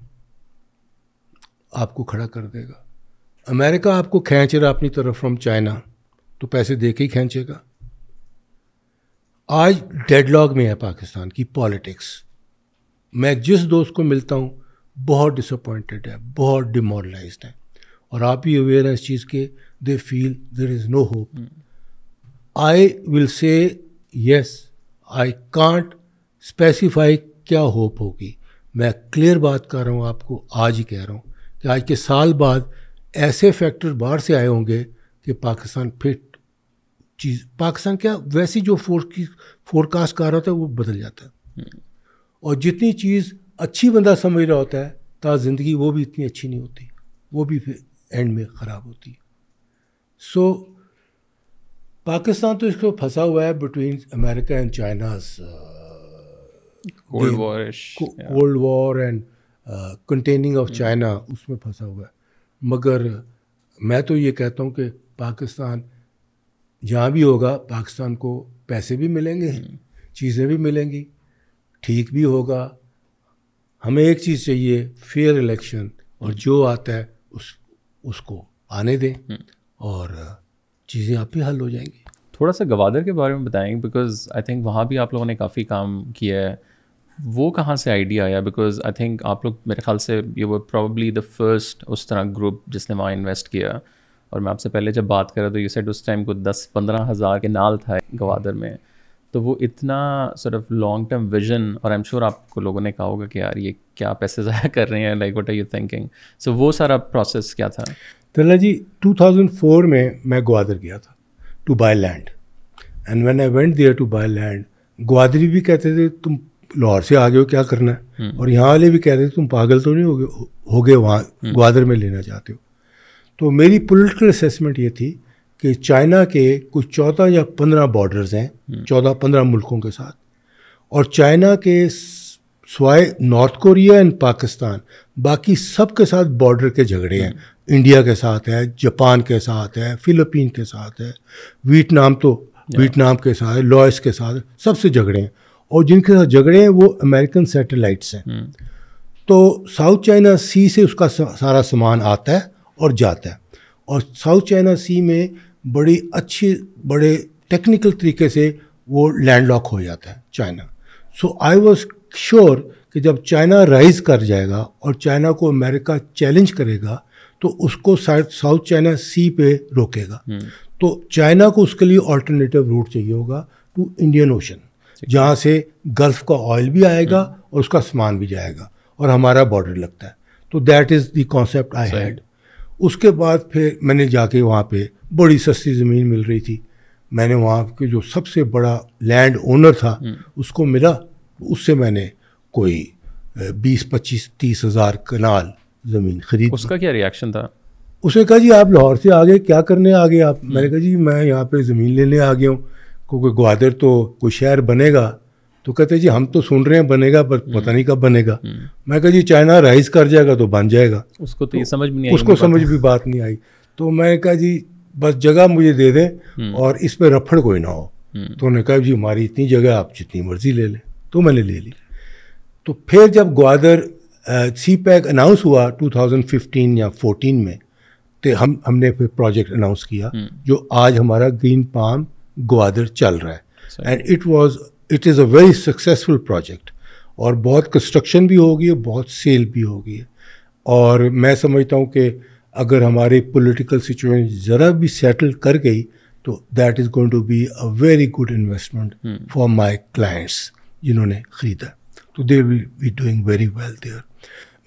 आपको खड़ा कर देगा अमेरिका आपको खींच रहा अपनी तरफ फ्रॉम चाइना तो पैसे दे के ही खींचेगा आज डेडलॉग में है पाकिस्तान की पॉलिटिक्स मैं जिस दोस्त को मिलता हूँ बहुत डिसअपॉइंटेड है बहुत डिमोरलाइज है और आप ही अवेयर हैं इस चीज़ के they feel there is no hope I will say yes I can't specify क्या होप होगी मैं क्लियर बात कर रहा हूँ आपको आज ही कह रहा हूँ कि आज के साल बाद ऐसे फैक्टर बाहर से आए होंगे कि पाकिस्तान फिट चीज़ पाकिस्तान क्या वैसी जो फोर की फोरकास्ट कर रहा होता है वो बदल जाता है और जितनी चीज़ अच्छी बंदा समझ रहा होता है ता ज़िंदगी वो भी इतनी अच्छी नहीं होती वो भी फिर एंड में ख़राब होती है सो so, पाकिस्तान तो इसको फंसा हुआ है between America and China's cold cold war and containing of China उसमें फंसा हुआ है मगर मैं तो ये कहता हूँ कि पाकिस्तान जहाँ भी होगा पाकिस्तान को पैसे भी मिलेंगे hmm. चीज़ें भी मिलेंगी ठीक भी होगा हमें एक चीज़ चाहिए फेयर इलेक्शन और जो आता है उसको आने दें हम्म। और चीज़ें आप ही हल हो जाएंगी थोड़ा सा गवादर के बारे में बताएंगे बिकॉज आई थिंक वहाँ भी आप लोगों ने काफ़ी काम किया है वो कहाँ से आइडिया आया बिकॉज आई थिंक आप लोग मेरे ख्याल से you were probably the first उस तरह ग्रुप जिसने वहाँ इन्वेस्ट किया और मैं आपसे पहले जब बात करा तो यू सेट उस टाइम को दस पंद्रह हज़ार के नाल था गवादर में तो वो इतना sort of long term vision और आई एम श्योर आपको लोगों ने कहा होगा कि यार ये क्या पैसे ज़ाया कर रहे हैं like what are you thinking so वो सारा प्रोसेस क्या था तल्ला जी 2004 में मैं ग्वादर गया था to buy land and when I went there to buy land ग्वादरी भी कहते थे तुम लाहौर से आ गए हो क्या करना है hmm. और यहाँ वाले भी कह रहे थे तुम पागल तो नहीं हो गए हो गए वहाँ hmm. ग्वादर में लेना चाहते हो तो मेरी पोलिटिकल असेसमेंट ये थी कि चाइना के कुछ चौदह या पंद्रह बॉर्डर्स हैं हम्म। चौदह पंद्रह मुल्कों के साथ और चाइना के स्वाय नॉर्थ कोरिया एंड पाकिस्तान बाकी सब के साथ बॉर्डर के झगड़े हैं हम्म। इंडिया के साथ है जापान के साथ है फिलिपीन के साथ है वियतनाम तो वियतनाम के साथ है लॉयस के साथ सबसे झगड़े हैं और जिनके साथ झगड़े हैं वो अमेरिकन सेटेलाइट्स हैं हम्म। तो साउथ चाइना सी से उसका सारा सामान आता है और जाता है और साउथ चाइना सी में बड़ी अच्छी बड़े टेक्निकल तरीके से वो लैंड लॉक हो जाता है China so I was sure कि जब चाइना राइज कर जाएगा और चाइना को अमेरिका चैलेंज करेगा तो उसको साउथ चाइना सी पे रोकेगा हम्म। तो चाइना को उसके लिए ऑल्टरनेटिव रूट चाहिए होगा टू इंडियन ओशन जहाँ से गल्फ का ऑयल भी आएगा हम्म। और उसका सामान भी जाएगा और हमारा बॉर्डर लगता है तो that is the concept I had उसके बाद फिर मैंने जाके वहाँ पे बड़ी सस्ती ज़मीन मिल रही थी मैंने वहाँ के जो सबसे बड़ा लैंड ओनर था हम्म। उसको मिला उससे मैंने कोई बीस पच्चीस तीस हज़ार कनाल ज़मीन खरीद उसका क्या रिएक्शन था उसने कहा जी आप लाहौर से आगे क्या करने आ गए आप हम्म। मैंने कहा जी मैं यहाँ पे ज़मीन लेने आ गया हूँ क्योंकि ग्वादर तो कोई शहर बनेगा तो कहते जी हम तो सुन रहे हैं बनेगा पर हम्म। पता नहीं कब बनेगा मैं कहा जी चाइना राइज कर जाएगा तो बन जाएगा उसको तो, तो ये समझ भी नहीं उसको समझ भी बात नहीं आई तो मैं कहा जी बस जगह मुझे दे दें हम्म। और इस पर रफड़ कोई ना हो हम्म। तो उन्होंने कहा जी हमारी इतनी जगह आप जितनी मर्जी ले लें तो मैंने ले ली तो फिर जब ग्वादर सी पैक अनाउंस हुआ 2015 या 14 में तो हम हमने फिर प्रोजेक्ट अनाउंस किया हम्म। जो आज हमारा ग्रीन पाम ग्वादर चल रहा है and it was it is a very successful project और बहुत कंस्ट्रक्शन भी होगी बहुत सेल भी होगी है और मैं समझता हूँ कि अगर हमारे पॉलिटिकल सिचुएशन ज़रा भी सेटल कर गई तो that is going to be a very good investment for my clients जिन्होंने ख़रीदा तो they will be doing very well there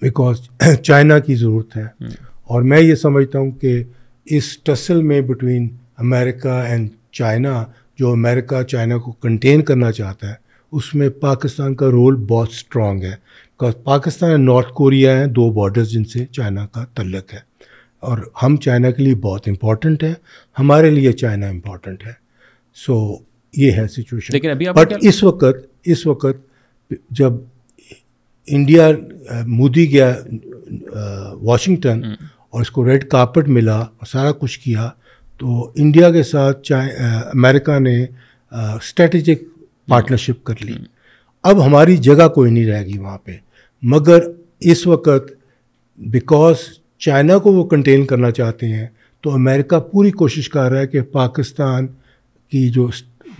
because China की ज़रूरत है hmm. और मैं ये समझता हूँ कि इस टसल में बिटवीन अमेरिका एंड चाइना जो अमेरिका चाइना को कंटेन करना चाहता है उसमें पाकिस्तान का रोल बहुत स्ट्रांग है because Pakistan and North Korea हैं दो बॉर्डर्स जिनसे चाइना का तल्लक है और हम चाइना के लिए बहुत इंपॉर्टेंट है हमारे लिए चाइना इंपॉर्टेंट है सो so, ये है सिचुएशन लेकिन अभी बट इस वक्त इस वक्त जब इंडिया मोदी गया वाशिंगटन हम्म। और इसको रेड कार्पेट मिला और सारा कुछ किया तो इंडिया के साथ अमेरिका ने स्ट्रेटेजिक हम्म। पार्टनरशिप कर ली हम्म। अब हमारी जगह कोई नहीं रहेगी वहाँ पे मगर इस वक्त बिकॉज चाइना को वो कंटेन करना चाहते हैं तो अमेरिका पूरी कोशिश कर रहा है कि पाकिस्तान की जो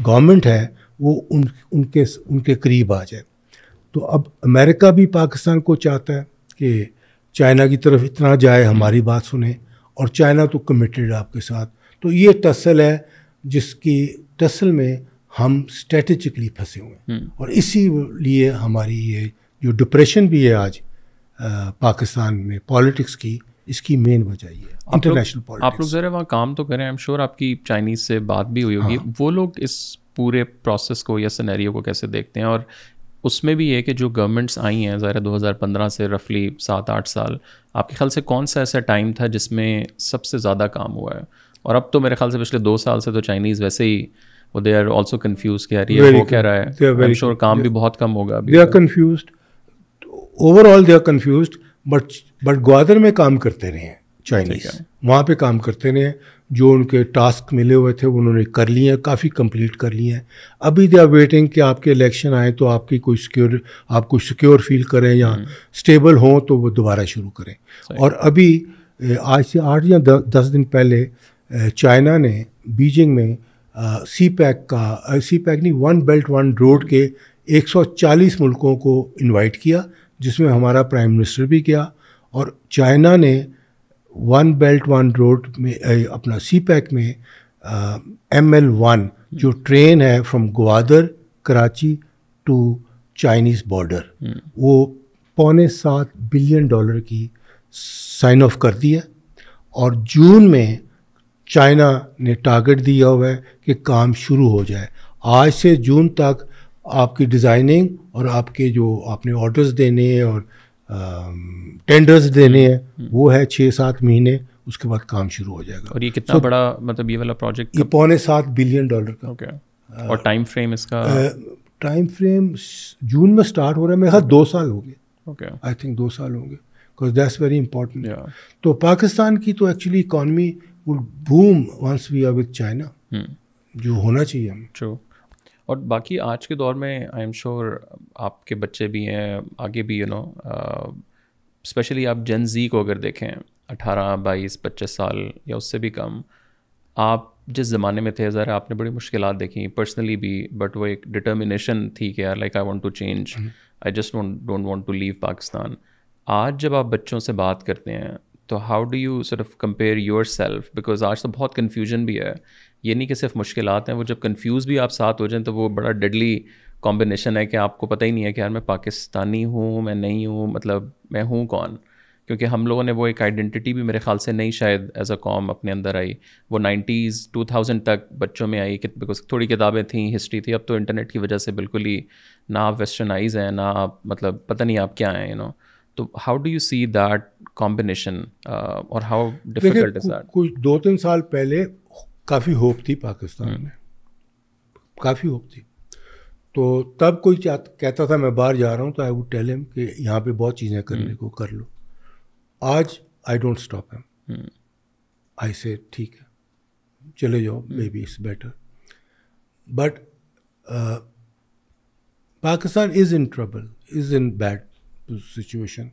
गवर्नमेंट है वो उन उनके उनके करीब आ जाए तो अब अमेरिका भी पाकिस्तान को चाहता है कि चाइना की तरफ इतना जाए हमारी बात सुने और चाइना तो कमिटेड है आपके साथ तो ये टसल है जिसकी टसल में हम स्ट्रेटिकली फंसे हुए हैं हम्म। और इसी लिए हमारी ये जो डिप्रेशन भी है आज पाकिस्तान में पॉलिटिक्स की इसकी मेन वजह ये इंटरनेशनल पॉलिटिक्स आप लोग ज़रा वहाँ काम तो करें आई एम श्योर आपकी चाइनीज़ से बात भी हुई होगी हाँ। वो लोग इस पूरे प्रोसेस को या सिनेरियो को कैसे देखते हैं और उसमें भी ये कि जो गवर्नमेंट्स आई हैं ज़ाहिर 2015 से रफली सात आठ साल आपके ख्याल से कौन सा ऐसा टाइम था जिसमें सबसे ज़्यादा काम हुआ है और अब तो मेरे ख्याल से पिछले दो साल से तो चाइनीज़ वैसे ही वो दे आर ऑल्सो कन्फ्यूज़ कह रही है वो कह रहा है आई श्योर काम भी बहुत कम होगा अभी they are confused overall they are confused but but Gwadar में काम करते रहे हैं चाइनीज वहाँ पे काम करते रहे हैं जो उनके टास्क मिले हुए थे उन्होंने कर लिए हैं काफ़ी कंप्लीट कर लिए हैं अभी दे आर वेटिंग कि आपके इलेक्शन आए तो आपकी कोई सिक्योर आप कुछ सिक्योर फील करें या स्टेबल हम्म। हों तो वो दोबारा शुरू करें और अभी आज से आठ या दस दिन पहले चाइना ने बीजिंग में सी पैक का सी पैक नहीं वन बेल्ट वन रोड के 140 मुल्कों को इनवाइट किया जिसमें हमारा प्राइम मिनिस्टर भी गया और चाइना ने वन बेल्ट वन रोड में अपना सी पैक में एम एल वन जो ट्रेन है from Gwadar Karachi to Chinese border वो पौने सात बिलियन डॉलर की साइन ऑफ कर दी है और जून में चाइना ने टारगेट दिया हुआ है कि काम शुरू हो जाए आज से जून तक आपकी डिज़ाइनिंग और आपके जो आपने ऑर्डर्स देने और टेंडर्स um, देने हम्म, हैं वो है छः सात महीने उसके बाद काम शुरू हो जाएगा और ये कितना so, बड़ा मतलब ये वाला प्रोजेक्ट ये पौने सात बिलियन डॉलर का ओके okay. और टाइम फ्रेम इसका टाइम uh, फ्रेम जून में स्टार्ट हो रहा है मेरे ख्याल दो साल हो गए ओके आई थिंक दो साल होंगे बिकॉज दैट्स वेरी इंपॉर्टेंट तो पाकिस्तान की तो actually economy would boom once we are with China जो होना चाहिए हमें और बाकी आज के दौर में आई एम श्योर आपके बच्चे भी हैं आगे भी यू नो स्पेशली आप जेन जी को अगर देखें अठारह बाईस पच्चीस साल या उससे भी कम आप जिस ज़माने में थे ज़रा आपने बड़ी मुश्किल देखी पर्सनली भी बट वो एक डिटर्मिनेशन थी कि यार like I want to change I just don't want to leave Pakistan आज जब आप बच्चों से बात करते हैं तो हाउ डू यू सिर्फ of compare yourself because आज तो बहुत कन्फ्यूजन भी है ये नहीं कि सिर्फ मुश्किल हैं वो जब कन्फ्यूज़ भी आप साथ हो जाएं तो वो बड़ा डेडली कॉम्बिनेशन है कि आपको पता ही नहीं है कि यार मैं पाकिस्तानी हूँ मैं नहीं हूँ मतलब मैं हूँ कौन क्योंकि हम लोगों ने वो एक आइडेंटिटी भी मेरे ख्याल से नहीं शायद एज अ कॉम अपने अंदर आई वो नाइन्टीज़ टू थाउजेंड तक बच्चों में आई बिकॉज थोड़ी किताबें थी हिस्ट्री थी अब तो इंटरनेट की वजह से बिल्कुल ही ना आप वेस्टर्नाइज हैं ना आप मतलब पता नहीं आप क्या हैं यू नो तो how do you see that combination और हाउ डिफिकल्ट इज दैट कुछ दो तीन साल पहले काफ़ी होप थी पाकिस्तान हाँ। में काफ़ी होप थी तो तब कोई कहता था मैं बाहर जा रहा हूँ तो आई वुड टेल हिम कि यहाँ पे बहुत चीज़ें करने हाँ। को कर लो आज I don't stop him I say ठीक है चले जाओ maybe it's better but Pakistan is in trouble is in bad situation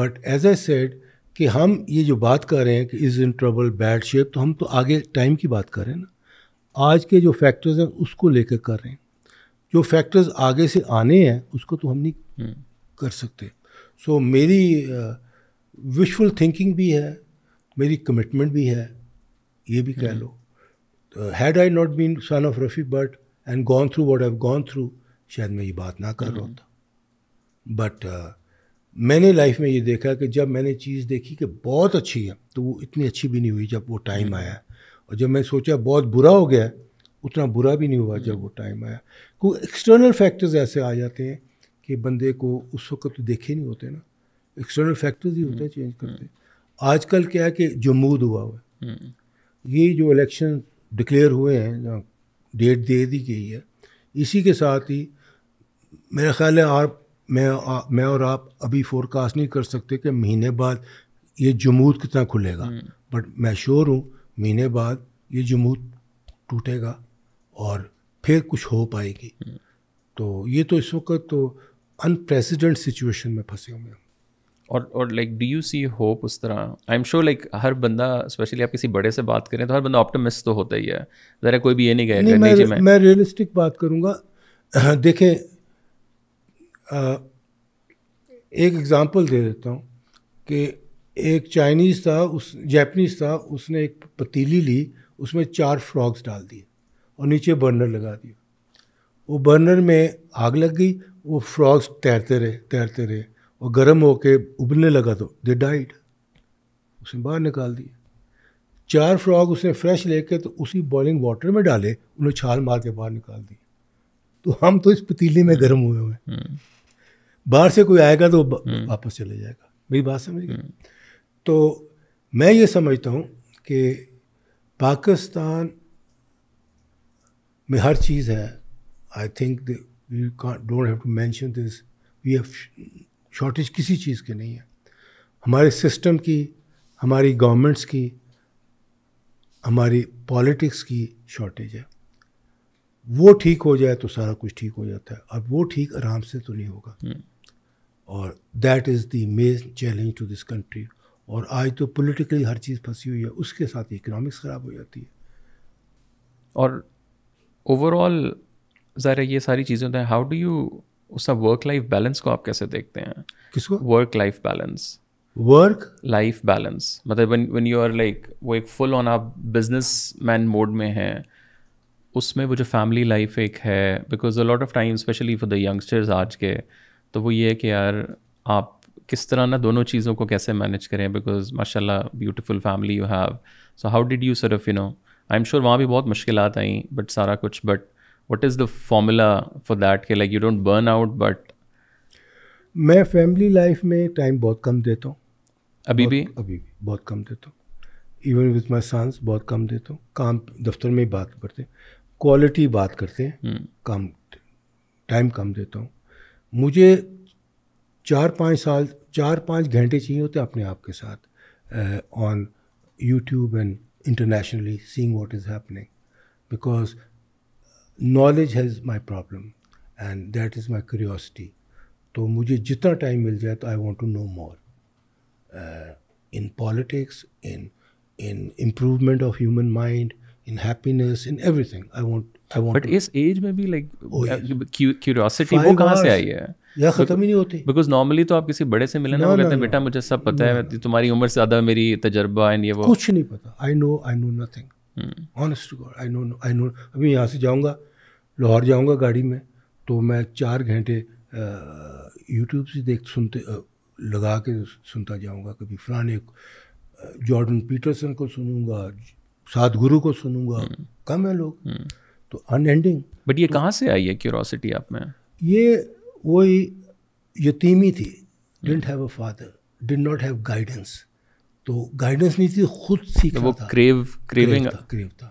but as I said कि हम ये जो बात कर रहे हैं कि is in trouble bad shape तो हम तो आगे टाइम की बात कर रहे हैं ना आज के जो फैक्टर्स हैं उसको लेकर कर रहे हैं जो फैक्टर्स आगे से आने हैं उसको तो हम नहीं हम्म। कर सकते सो so, मेरी विशफुल uh, थिंकिंग भी है मेरी कमिटमेंट भी है ये भी कह हम्म। लो had I not been son of Rafi but and gone through what have gone through शायद मैं ये बात ना कर रहा हम्म। होता बट मैंने लाइफ में ये देखा कि जब मैंने चीज़ देखी कि बहुत अच्छी है तो वो इतनी अच्छी भी नहीं हुई जब वो टाइम हम्म। आया और जब मैं सोचा बहुत बुरा हो गया उतना बुरा भी नहीं हुआ जब हम्म। वो टाइम आया कोई एक्सटर्नल फैक्टर्स ऐसे आ जाते हैं कि बंदे को उस वक्त तो देखे नहीं होते ना एक्सटर्नल फैक्टर्स ही होते हम्म, हैं चेंज करते आज आजकल क्या है कि जमूद हुआ हुआ है ये जो इलेक्शन डिक्लेयर हुए हैं डेट दे दी गई है इसी के साथ ही मेरा ख्याल है आप मैं आ, मैं और आप अभी फोरकास्ट नहीं कर सकते कि महीने बाद ये जमूत कितना खुलेगा बट हम्म। मैं श्योर हूँ महीने बाद ये जमूत टूटेगा और फिर कुछ हो पाएगी हम्म। तो ये तो इस वक्त तो अनप्रेसिडेंट सिचुएशन में फंसे हुए हैं और और like do you see hope उस तरह आई एम श्योर लाइक हर बंदा स्पेशली आप किसी बड़े से बात करें तो हर बंदा ऑप्टिमिस्ट तो होता ही है ज़रा कोई भी ये नहीं कहेगा मैं, मैं रियलिस्टिक बात करूँगा देखें एक एग्ज़ाम्पल दे देता हूँ कि एक चाइनीज़ था उस जैपनीज़ था उसने एक पतीली ली उसमें चार फ्रॉग्स डाल दिए और नीचे बर्नर लगा दिया वो बर्नर में आग लग गई वो फ्रॉग्स तैरते रहे तैरते रहे और गर्म होके उबलने लगा तो दे डाइड उसने बाहर निकाल दिए चार फ्रॉग उसने फ्रेश लेके तो उसी बॉइलिंग वाटर में डाले उन्हें छाल मार के बाहर निकाल दी तो हम तो इस पतीली में गर्म हुए हुए हैं हम्म। बाहर से कोई आएगा तो हम्म। वापस चले जाएगा मेरी बात समझ गई हम्म। तो मैं ये समझता हूँ कि पाकिस्तान में हर चीज़ है I think don't have to mention this we have shortage किसी चीज़ की नहीं है हमारे सिस्टम की हमारी गवर्नमेंट्स की हमारी पॉलिटिक्स की शॉर्टेज है वो ठीक हो जाए तो सारा कुछ ठीक हो जाता है अब वो ठीक आराम से तो नहीं होगा हम्म। और that is the main challenge to this country और आज तो पोलिटिकली हर चीज़ फंसी हुई है उसके साथ इकनॉमिक्स ख़राब हो जाती है और ओवरऑल ज़ाहिर ये सारी चीज़ें होता है हाउ डू यू उसका वर्क लाइफ बैलेंस को आप कैसे देखते हैं किसको work life balance work life balance मतलब when one you are like वो एक फुल ऑन आप बिजनेस मैन मोड में हैं उसमें वो जो फैमिली लाइफ एक है because a lot of time specially for the youngsters आज के तो वो ये है कि यार आप किस तरह ना दोनों चीज़ों को कैसे मैनेज करें बिकॉज माशाल्लाह beautiful family you have so how did you surf you know I am sure वहाँ भी बहुत मुश्किल आई बट सारा कुछ but what is the formula for that के like you don't burn out but मैं फैमिली लाइफ में टाइम बहुत कम देता हूँ अभी भी अभी भी बहुत कम देता हूँ इवन विथ माई सन्स बहुत कम देता हूँ काम दफ्तर में ही बात करते हैं क्वालिटी बात करते हैं हम्म। काम टाइम कम देता हूँ मुझे चार पाँच साल चार पाँच घंटे चाहिए होते अपने आप के साथ on YouTube and internationally seeing what is happening because knowledge has my problem and that is my curiosity तो मुझे जितना टाइम मिल जाए तो I want to know more in politics in in improvement of human mind in happiness in everything I want but इस age में भी like curiosity uh, वो कहाँ से आई है या खत्म ही नहीं होती बिकॉज नॉर्मली तो आप किसी बड़े से मिले ना वो कहते हैं बेटा मुझे सब पता है तुम्हारी उम्र से ज़्यादा मेरी तजर्बा एंड ये वो कुछ नहीं पता I know I know nothing honest to God I know I know अभी यहाँ से जाऊँगा लाहौर जाऊँगा गाड़ी में तो मैं चार घंटे यूट्यूब uh, से देख सुनते uh, लगा के सुनता जाऊँगा कभी फलाने जॉर्डन पीटरसन को सुनूंगा सात गुरु को सुनूंगा hmm. कम है लोग hmm. तो अनएंडिंग बट ये तो, कहाँ से आई है क्यूरोसिटी आप में ये वही यतीमी थी didn't have a father did not have guidance तो गाइडेंस नहीं थी खुद सीखा वो था क्रेव क्रेविंग था क्रेव था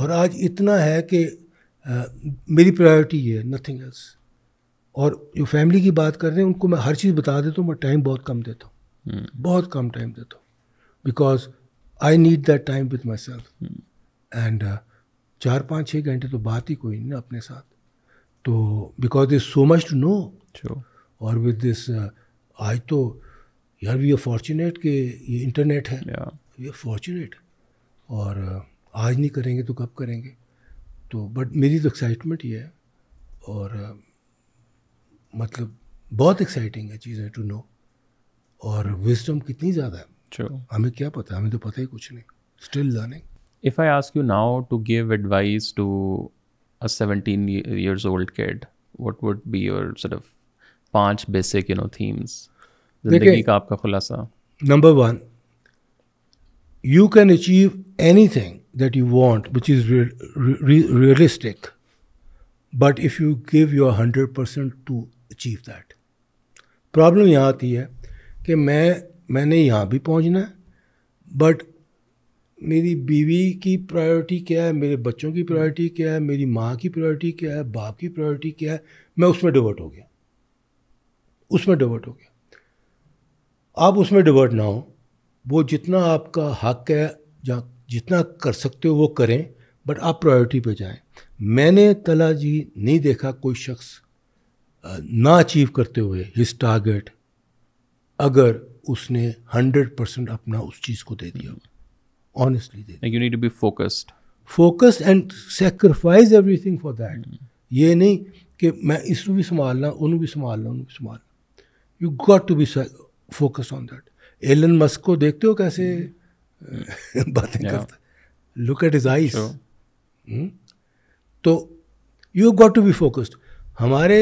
और आज इतना है कि आ, मेरी प्रायोरिटी ये नथिंग एल्स और जो फैमिली की बात कर रहे हैं उनको मैं हर चीज़ बता देता हूँ मैं टाइम बहुत कम देता हूँ hmm. बहुत कम टाइम देता हूँ because I need that time with myself and चार पाँच छः घंटे तो बात ही कोई नहीं ना अपने साथ तो because this so much to know और विद दिस आज तो यार वी आर फॉर्चुनेट कि ये इंटरनेट है वी आर फॉर्चुनेट और uh, आज नहीं करेंगे तो कब करेंगे तो बट मेरी तो एक्साइटमेंट ये है और uh, मतलब बहुत एक्साइटिंग है चीज़ें टू नो और विजडम कितनी ज़्यादा है हमें क्या पता हमें तो पता ही कुछ नहीं still learning if I ask you now to give advice to a 17 years old kid, what would be your sort of punch basic, you know, themes? Number one, you can achieve anything that you want, which is realistic, but if you give your 100% to achieve that. problem यहाँ आती है कि मैं मैंने यहाँ भी पहुँचना है मेरी बीवी की प्रायोरिटी क्या है मेरे बच्चों की प्रायोरिटी क्या है मेरी माँ की प्रायोरिटी क्या है बाप की प्रायोरिटी क्या है मैं उसमें डिवर्ट हो गया उसमें डिवर्ट हो गया आप उसमें डिवर्ट ना हो वो जितना आपका हक है जहाँ जितना कर सकते हो वो करें बट आप प्रायोरिटी पे जाएं मैंने तला जी नहीं देखा कोई शख्स ना अचीव करते हुए हिज टारगेट अगर उसने हंड्रेड परसेंट अपना उस चीज़ को दे दिया हुआ honestly they like you need to be focused focused and sacrifice everything for that ये नहीं कि मैं इसनों भी संभालना उन्होंने भी संभालना उन्होंने भी संभालना you got to be focused on that Elon Musk को देखते हो कैसे hmm. बातें करते लुक एट इज आइस तो you got to be focused हमारे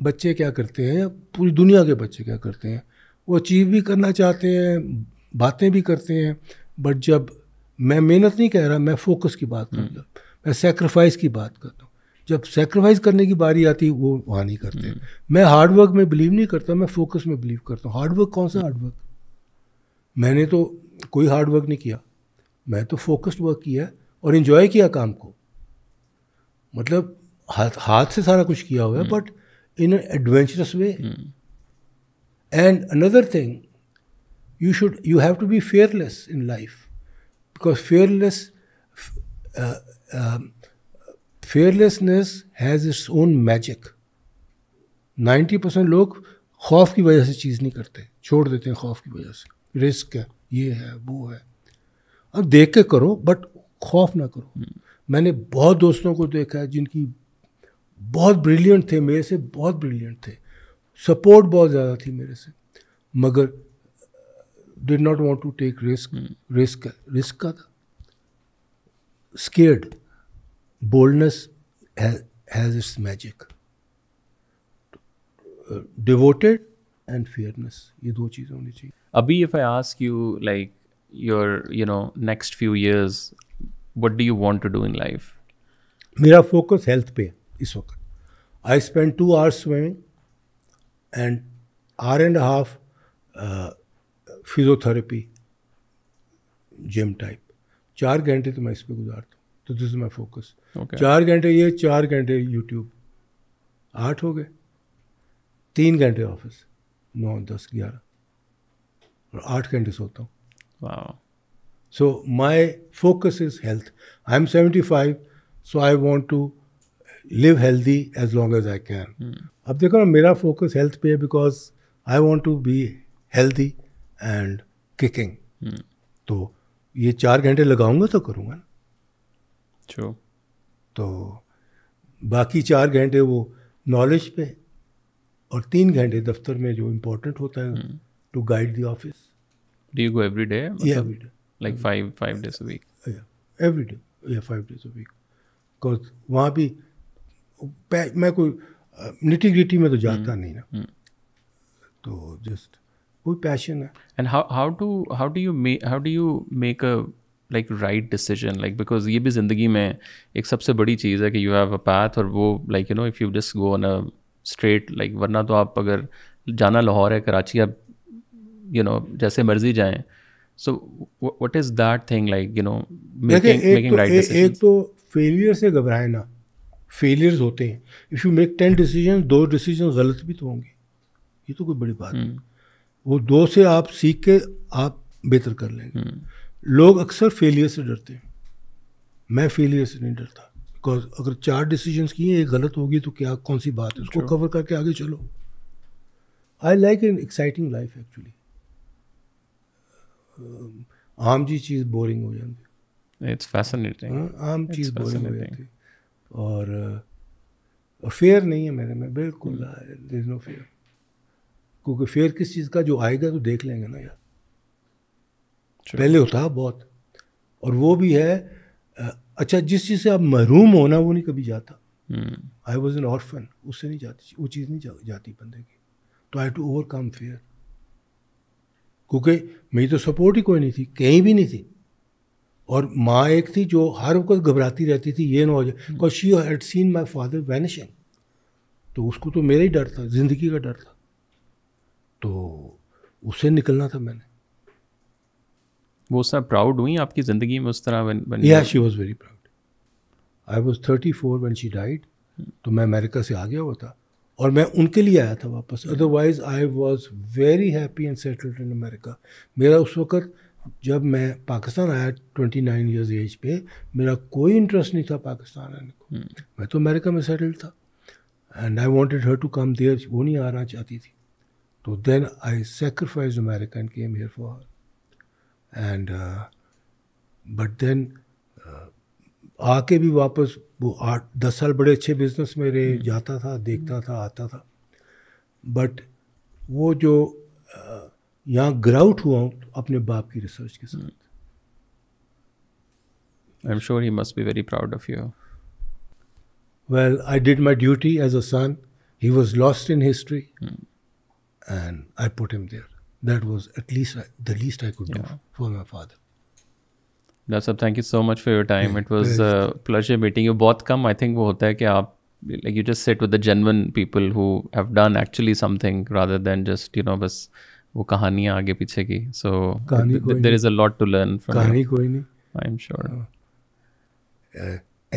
बच्चे क्या करते हैं पूरी दुनिया के बच्चे क्या करते हैं वो अचीव भी करना चाहते हैं बातें भी करते हैं बट जब मैं मेहनत नहीं कह रहा मैं फोकस की बात करता हूँ मैं सेक्रीफाइस की बात करता हूँ जब सेक्रीफाइस करने की बारी आती है वो वहाँ नहीं करते हम्म। मैं हार्डवर्क में बिलीव नहीं करता मैं फोकस में बिलीव करता हूँ हार्डवर्क कौन सा हार्डवर्क मैंने तो कोई हार्डवर्क नहीं किया मैं तो फोकस्ड वर्क किया और इन्जॉय किया काम को मतलब हाथ हाथ से सारा कुछ किया हुआ है but in adventurous way and another thing you should you have to be fearless in life because fearless, uh, uh, fearlessness has its own magic. 90% लोग खौफ की वजह से चीज़ नहीं करते छोड़ देते हैं खौफ की वजह से रिस्क है ये है वो है अब देख के करो बट खौफ ना करो हम्म। मैंने बहुत दोस्तों को देखा है जिनकी बहुत ब्रिलियंट थे मेरे से बहुत ब्रिलियंट थे सपोर्ट बहुत ज़्यादा थी मेरे से मगर did not want to take risk mm. risk risk scared boldness has, has its magic uh, devoted and fairness ये दो चीजें होनी चाहिए Abhi, if I ask you like your you know next few years what do you want to do in life मेरा focus health पे है इस I I two hours swimming and hour and a half. Uh, physiotherapy gym type चार घंटे तो मैं इस पर गुजारता हूँ तो दिस इज माई फोकस चार घंटे ये चार घंटे यूट्यूब आठ हो गए तीन घंटे ऑफिस नौ दस ग्यारह और आठ घंटे सोता हूँ so my focus is health I am seventy five so I want to live healthy as long as I can अब देखो ना मेरा फोकस हेल्थ पे है because I want to be healthy and kicking तो ये चार घंटे लगाऊंगा तो करूँगा ना sure. तो बाकी चार घंटे वो नॉलेज पे और तीन घंटे दफ्तर में जो इम्पोर्टेंट होता है to guide the office do you go every day every day like five five days a week every day या five days a week because वहाँ भी मैं कोई निटी ग्रिटी में तो जाता hmm. नहीं ना hmm. तो जस्ट वो पैशन है and how how do how do you how do you make a like right decision like because ये भी ज़िंदगी में एक सबसे बड़ी चीज़ है कि यू हैव अ पैथ और वो like you know if you just go on a straight like वरना तो आप अगर जाना लाहौर है कराची आप यू नो जैसे मर्जी जाएँ so what is that thing like you know making right एक तो फेलियर तो से घबराए ना फेलियर्स होते हैं if you make ten decision दो डिसीजन गलत भी तो होंगे ये तो कोई बड़ी बात हम्म। नहीं वो दो से आप सीख के आप बेहतर कर लेंगे हम्म। लोग अक्सर फेलियर से डरते हैं मैं फेलियर से नहीं डरता बिकॉज अगर चार डिसीजंस किए एक गलत होगी तो क्या कौन सी बात है उसको कवर करके आगे चलो I like an exciting life actually आम जी चीज़ बोरिंग हो जाती इट्स फैसिनेटिंग हाँ, आम चीज़ बोरिंग हो जाती और फेयर नहीं है मेरे में बिल्कुल नो hmm. फेयर क्योंकि फेयर किस चीज़ का जो आएगा तो देख लेंगे ना यार पहले होता बहुत और वो भी है अच्छा जिस चीज़ से आप महरूम होना वो नहीं कभी जाता आई वॉज एन ऑर्फन उससे नहीं जाती वो चीज़ नहीं जा, जाती बंदे की तो आई टू ओवरकम फेयर क्योंकि मेरी तो सपोर्ट ही कोई नहीं थी कहीं भी नहीं थी और माँ एक थी जो हर वक्त घबराती रहती थी ये ना हो जाए because she had seen my father vanishing तो उसको तो मेरा ही डर था ज़िंदगी का डर था तो उसे निकलना था मैंने वो सब प्राउड हुई आपकी ज़िंदगी में उस तरह या she was very proud I was thirty four one she died तो मैं अमेरिका से आ गया हुआ था और मैं उनके लिए आया था वापस otherwise I was very happy and settled in America मेरा उस वक्त जब मैं पाकिस्तान आया ट्वेंटी नाइन ईयर्स एज पे मेरा कोई इंटरेस्ट नहीं था पाकिस्तान आने को hmm. मैं तो अमेरिका में सेटल्ड था and I wanted her to come there वो नहीं आना चाहती थी तो then I sacrifice America and came here for and but then आके भी वापस वो आठ दस साल बड़े अच्छे बिजनेस में रहे हम्म। जाता था हम्म। देखता था आता था बट वो जो uh, यहाँ ग्राउट हुआ हूँ अपने बाप की रिसर्च के साथ I am sure he must be very proud of you well I did my duty as a son he was lost in history and I put him there. That was at least I, the least I could yeah. do for my father. That's up. thank you so much for your time. It was a uh, pleasure meeting you. both. Come, I think वो होता है कि like you just sit with the genuine people who have done actually something rather than just you know बस वो कहानियाँ आगे पीछे की so there is a lot to learn कहानी कोई नहीं आई एम श्योर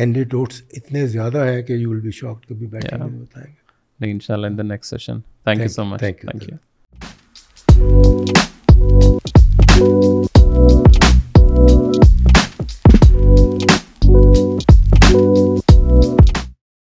एंड इटोट्स इतने ज़्यादा है कि यू विल बी शॉक्ड कभी बैठे yeah. बताएंगे inshallah in the next session thank, thank you so much thank you thank you